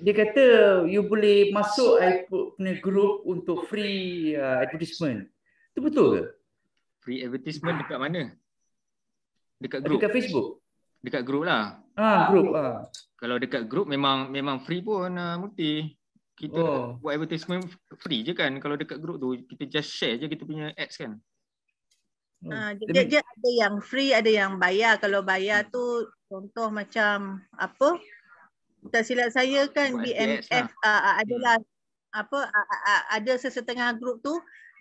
D: dia kata you boleh masuk I punya group untuk free uh, advertisement. Tu betul ke? Free
A: advertisement dekat mana? Dekat group. Dekat Facebook. Dekat group lah. Ah, group ah. Kalau dekat group memang memang free pun uh, ah, multi. Kita oh. buat advertisement free je kan kalau dekat group tu kita just share je kita punya ads kan. Ha, dia, dia, dia
B: ada yang free, ada yang bayar. Kalau bayar tu contoh macam apa? tak silap saya ah, kan oh, BMF lah. uh, adalah hmm. apa uh, uh, ada sesetengah grup tu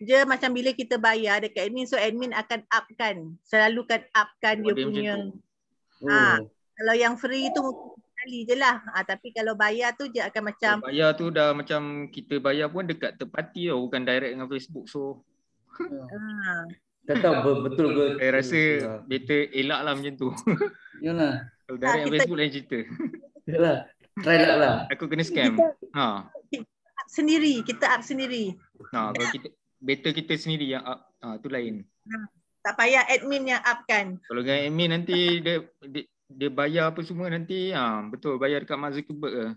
B: dia macam bila kita bayar dekat admin so admin akan upkan selalu kan upkan oh, dia, dia punya ha kalau yang free tu mungkin sekali je lah uh, tapi kalau bayar tu dia akan macam kalau oh, bayar
A: tu dah macam kita bayar pun dekat terpati tau bukan direct dengan Facebook so Tak tahu betul, betul ke? Saya rasa ya. better elak lah macam tu. Yalah. Kalau dari Facebook lain cerita. Yalah try lah, lah Aku kena scam. Kita, ha.
B: Up sendiri, kita up sendiri.
A: Ha, kalau kita better kita sendiri yang up, ha, tu lain.
B: Ha. Tak payah admin yang up kan.
A: Kalau dengan admin nanti dia, dia dia bayar apa semua nanti, ha, betul bayar dekat Mazik Kebek ke.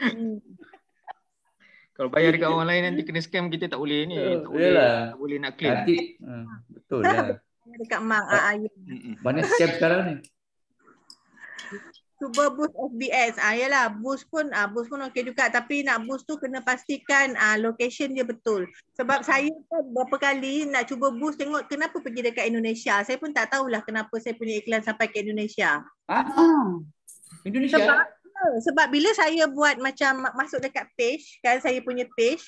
A: Hmm. Kalau bayar dekat orang lain nanti kena scam kita tak boleh ni. Oh, tak boleh. Yalah. Tak boleh nak claim. Nanti, uh, betul
B: lah. dekat mak ha. ayah. Mana scam sekarang ni? cuba boost FBS. Ah yalah, boost pun ah boost pun okey juga tapi nak boost tu kena pastikan ah location dia betul. Sebab saya pun berapa kali nak cuba boost tengok kenapa pergi dekat Indonesia. Saya pun tak tahulah kenapa saya punya iklan sampai ke Indonesia. Ah. ah. Indonesia. Sebab, eh? sebab bila saya buat macam masuk dekat page kan saya punya page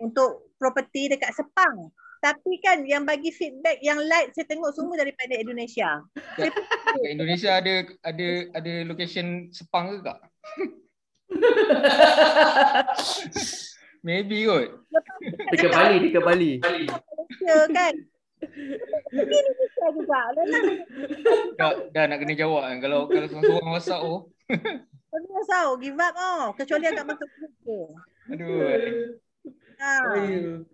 B: untuk property dekat Sepang. Tapi kan yang bagi feedback yang light saya tengok semua daripada Indonesia. Indonesia
A: ada ada ada location Sepang ke tak? Maybe kot.
C: Dekat Bali, dekat Bali.
A: Malaysia
C: kan.
B: Ini kita juga.
A: Dah, dah nak kena jawab kan. Kalau kalau seorang-seorang WhatsApp oh.
B: Kalau WhatsApp oh, give up oh. Kecuali agak masuk ke. Oh. Aduh. Ha. Ah. Ayuh.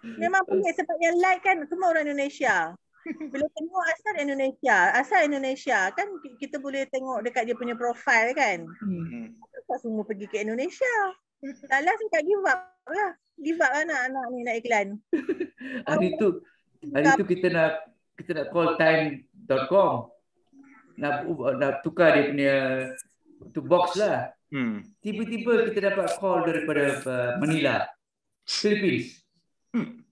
B: Hmm. memang pelik sebab yang like kan semua orang Indonesia. Bila tengok asal Indonesia, asal Indonesia kan kita boleh tengok dekat dia punya profil kan. Hmm. semua pergi ke Indonesia. Tak lah sangka give up lah. Give up lah anak-anak ni nak iklan.
D: hari tu hari tu kita nak kita nak call time.com. Nak nak tukar dia punya tu box lah. Hmm. Tiba-tiba kita dapat call daripada Manila. Philippines. Hmm.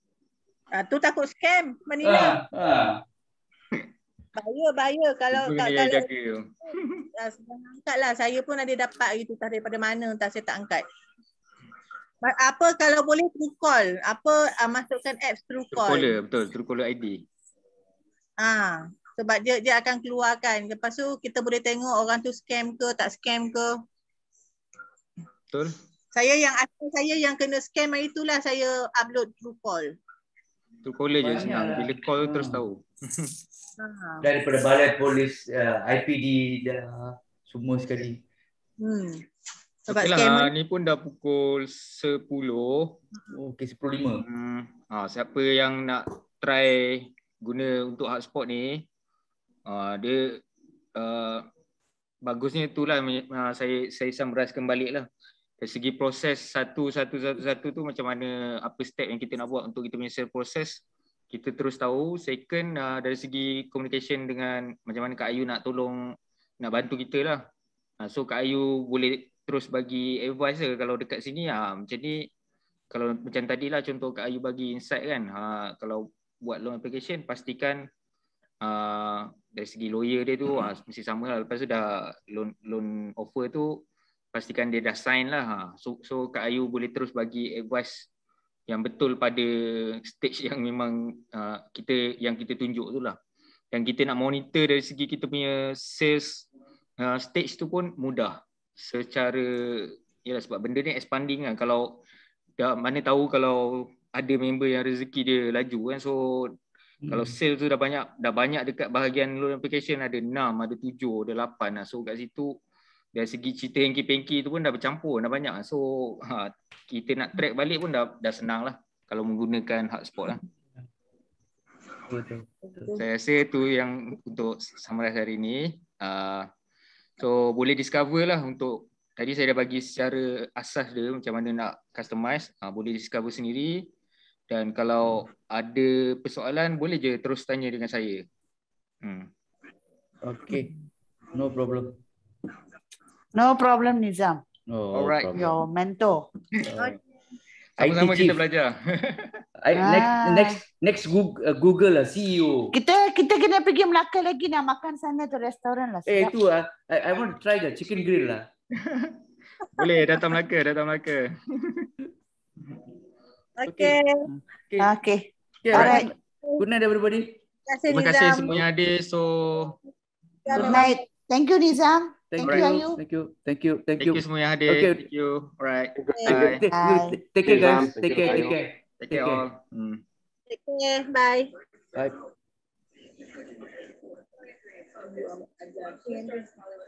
B: Ah, tu takut scam Manila. Ah, ah. Bahaya, bahaya kalau tak kalau. Jaga. Ya, ah, angkatlah. Saya pun ada dapat itu tak daripada mana entah saya tak angkat. Apa kalau boleh true call? Apa ah, masukkan apps true call? True
A: betul. True caller ID.
B: Ah, sebab dia dia akan keluarkan. Lepas tu kita boleh tengok orang tu scam ke tak scam ke. Betul. Saya yang asal saya yang kena scam hari itulah saya upload true call.
A: True call je senang. Lah. Bila call hmm. terus tahu. Ha. Daripada balai polis, uh, eh, IPD dah
D: semua sekali. Hmm. Sebab okay lah,
A: ni pun dah pukul 10. Oh, okay, 10.05. Hmm. Ha, siapa yang nak try guna untuk hotspot ni, ha, dia uh, bagusnya itulah uh, saya saya samraskan balik lah dari segi proses satu satu satu satu tu macam mana apa step yang kita nak buat untuk kita punya sales process kita terus tahu second uh, dari segi communication dengan macam mana Kak Ayu nak tolong nak bantu kita lah uh, so Kak Ayu boleh terus bagi advice ke kalau dekat sini ah uh, macam ni kalau macam tadi lah contoh Kak Ayu bagi insight kan uh, kalau buat loan application pastikan uh, dari segi lawyer dia tu hmm. uh, mesti sama lah lepas tu dah loan, loan offer tu pastikan dia dah sign lah. Ha. So, so Kak Ayu boleh terus bagi advice yang betul pada stage yang memang uh, kita yang kita tunjuk tu lah. Yang kita nak monitor dari segi kita punya sales uh, stage tu pun mudah. Secara, ya sebab benda ni expanding kan. Kalau dah mana tahu kalau ada member yang rezeki dia laju kan. So Hmm. Kalau sale tu dah banyak dah banyak dekat bahagian loan application ada 6, ada 7, ada 8 lah. So kat situ dari segi cerita yang pengki tu pun dah bercampur dah banyak so ha, kita nak track balik pun dah dah senang lah kalau menggunakan hotspot lah betul, saya rasa tu yang untuk summary hari ni uh, so boleh discover lah untuk tadi saya dah bagi secara asas dia macam mana nak customize uh, ah, boleh discover sendiri dan kalau ada persoalan boleh je terus tanya dengan saya
D: hmm. Okay, no problem. No problem Nizam. Oh, Alright, problem. your mentor. Oh. Sama-sama kita belajar. I, ah. next, next next Google, uh, Google lah, CEO.
B: Kita kita kena pergi Melaka lagi nak makan sana tu restoran lah. Eh, itu ah.
D: I, I want to try the chicken grill lah. Boleh, datang Melaka, datang Melaka. okay. Okay. Okay. okay. okay. All right. Good night everybody. Terima kasih, semua kasih semuanya So, Good night. Thank you, Nizam. Thank, thank, you. you. thank you. Thank you. Thank, you. thank you. you semuanya hadir. Okay.
A: Thank you. Alright.
B: Bye.
D: Take, take care guys. Take care. Take care. Take care all.
B: Mm. Take care. Bye.
C: Bye.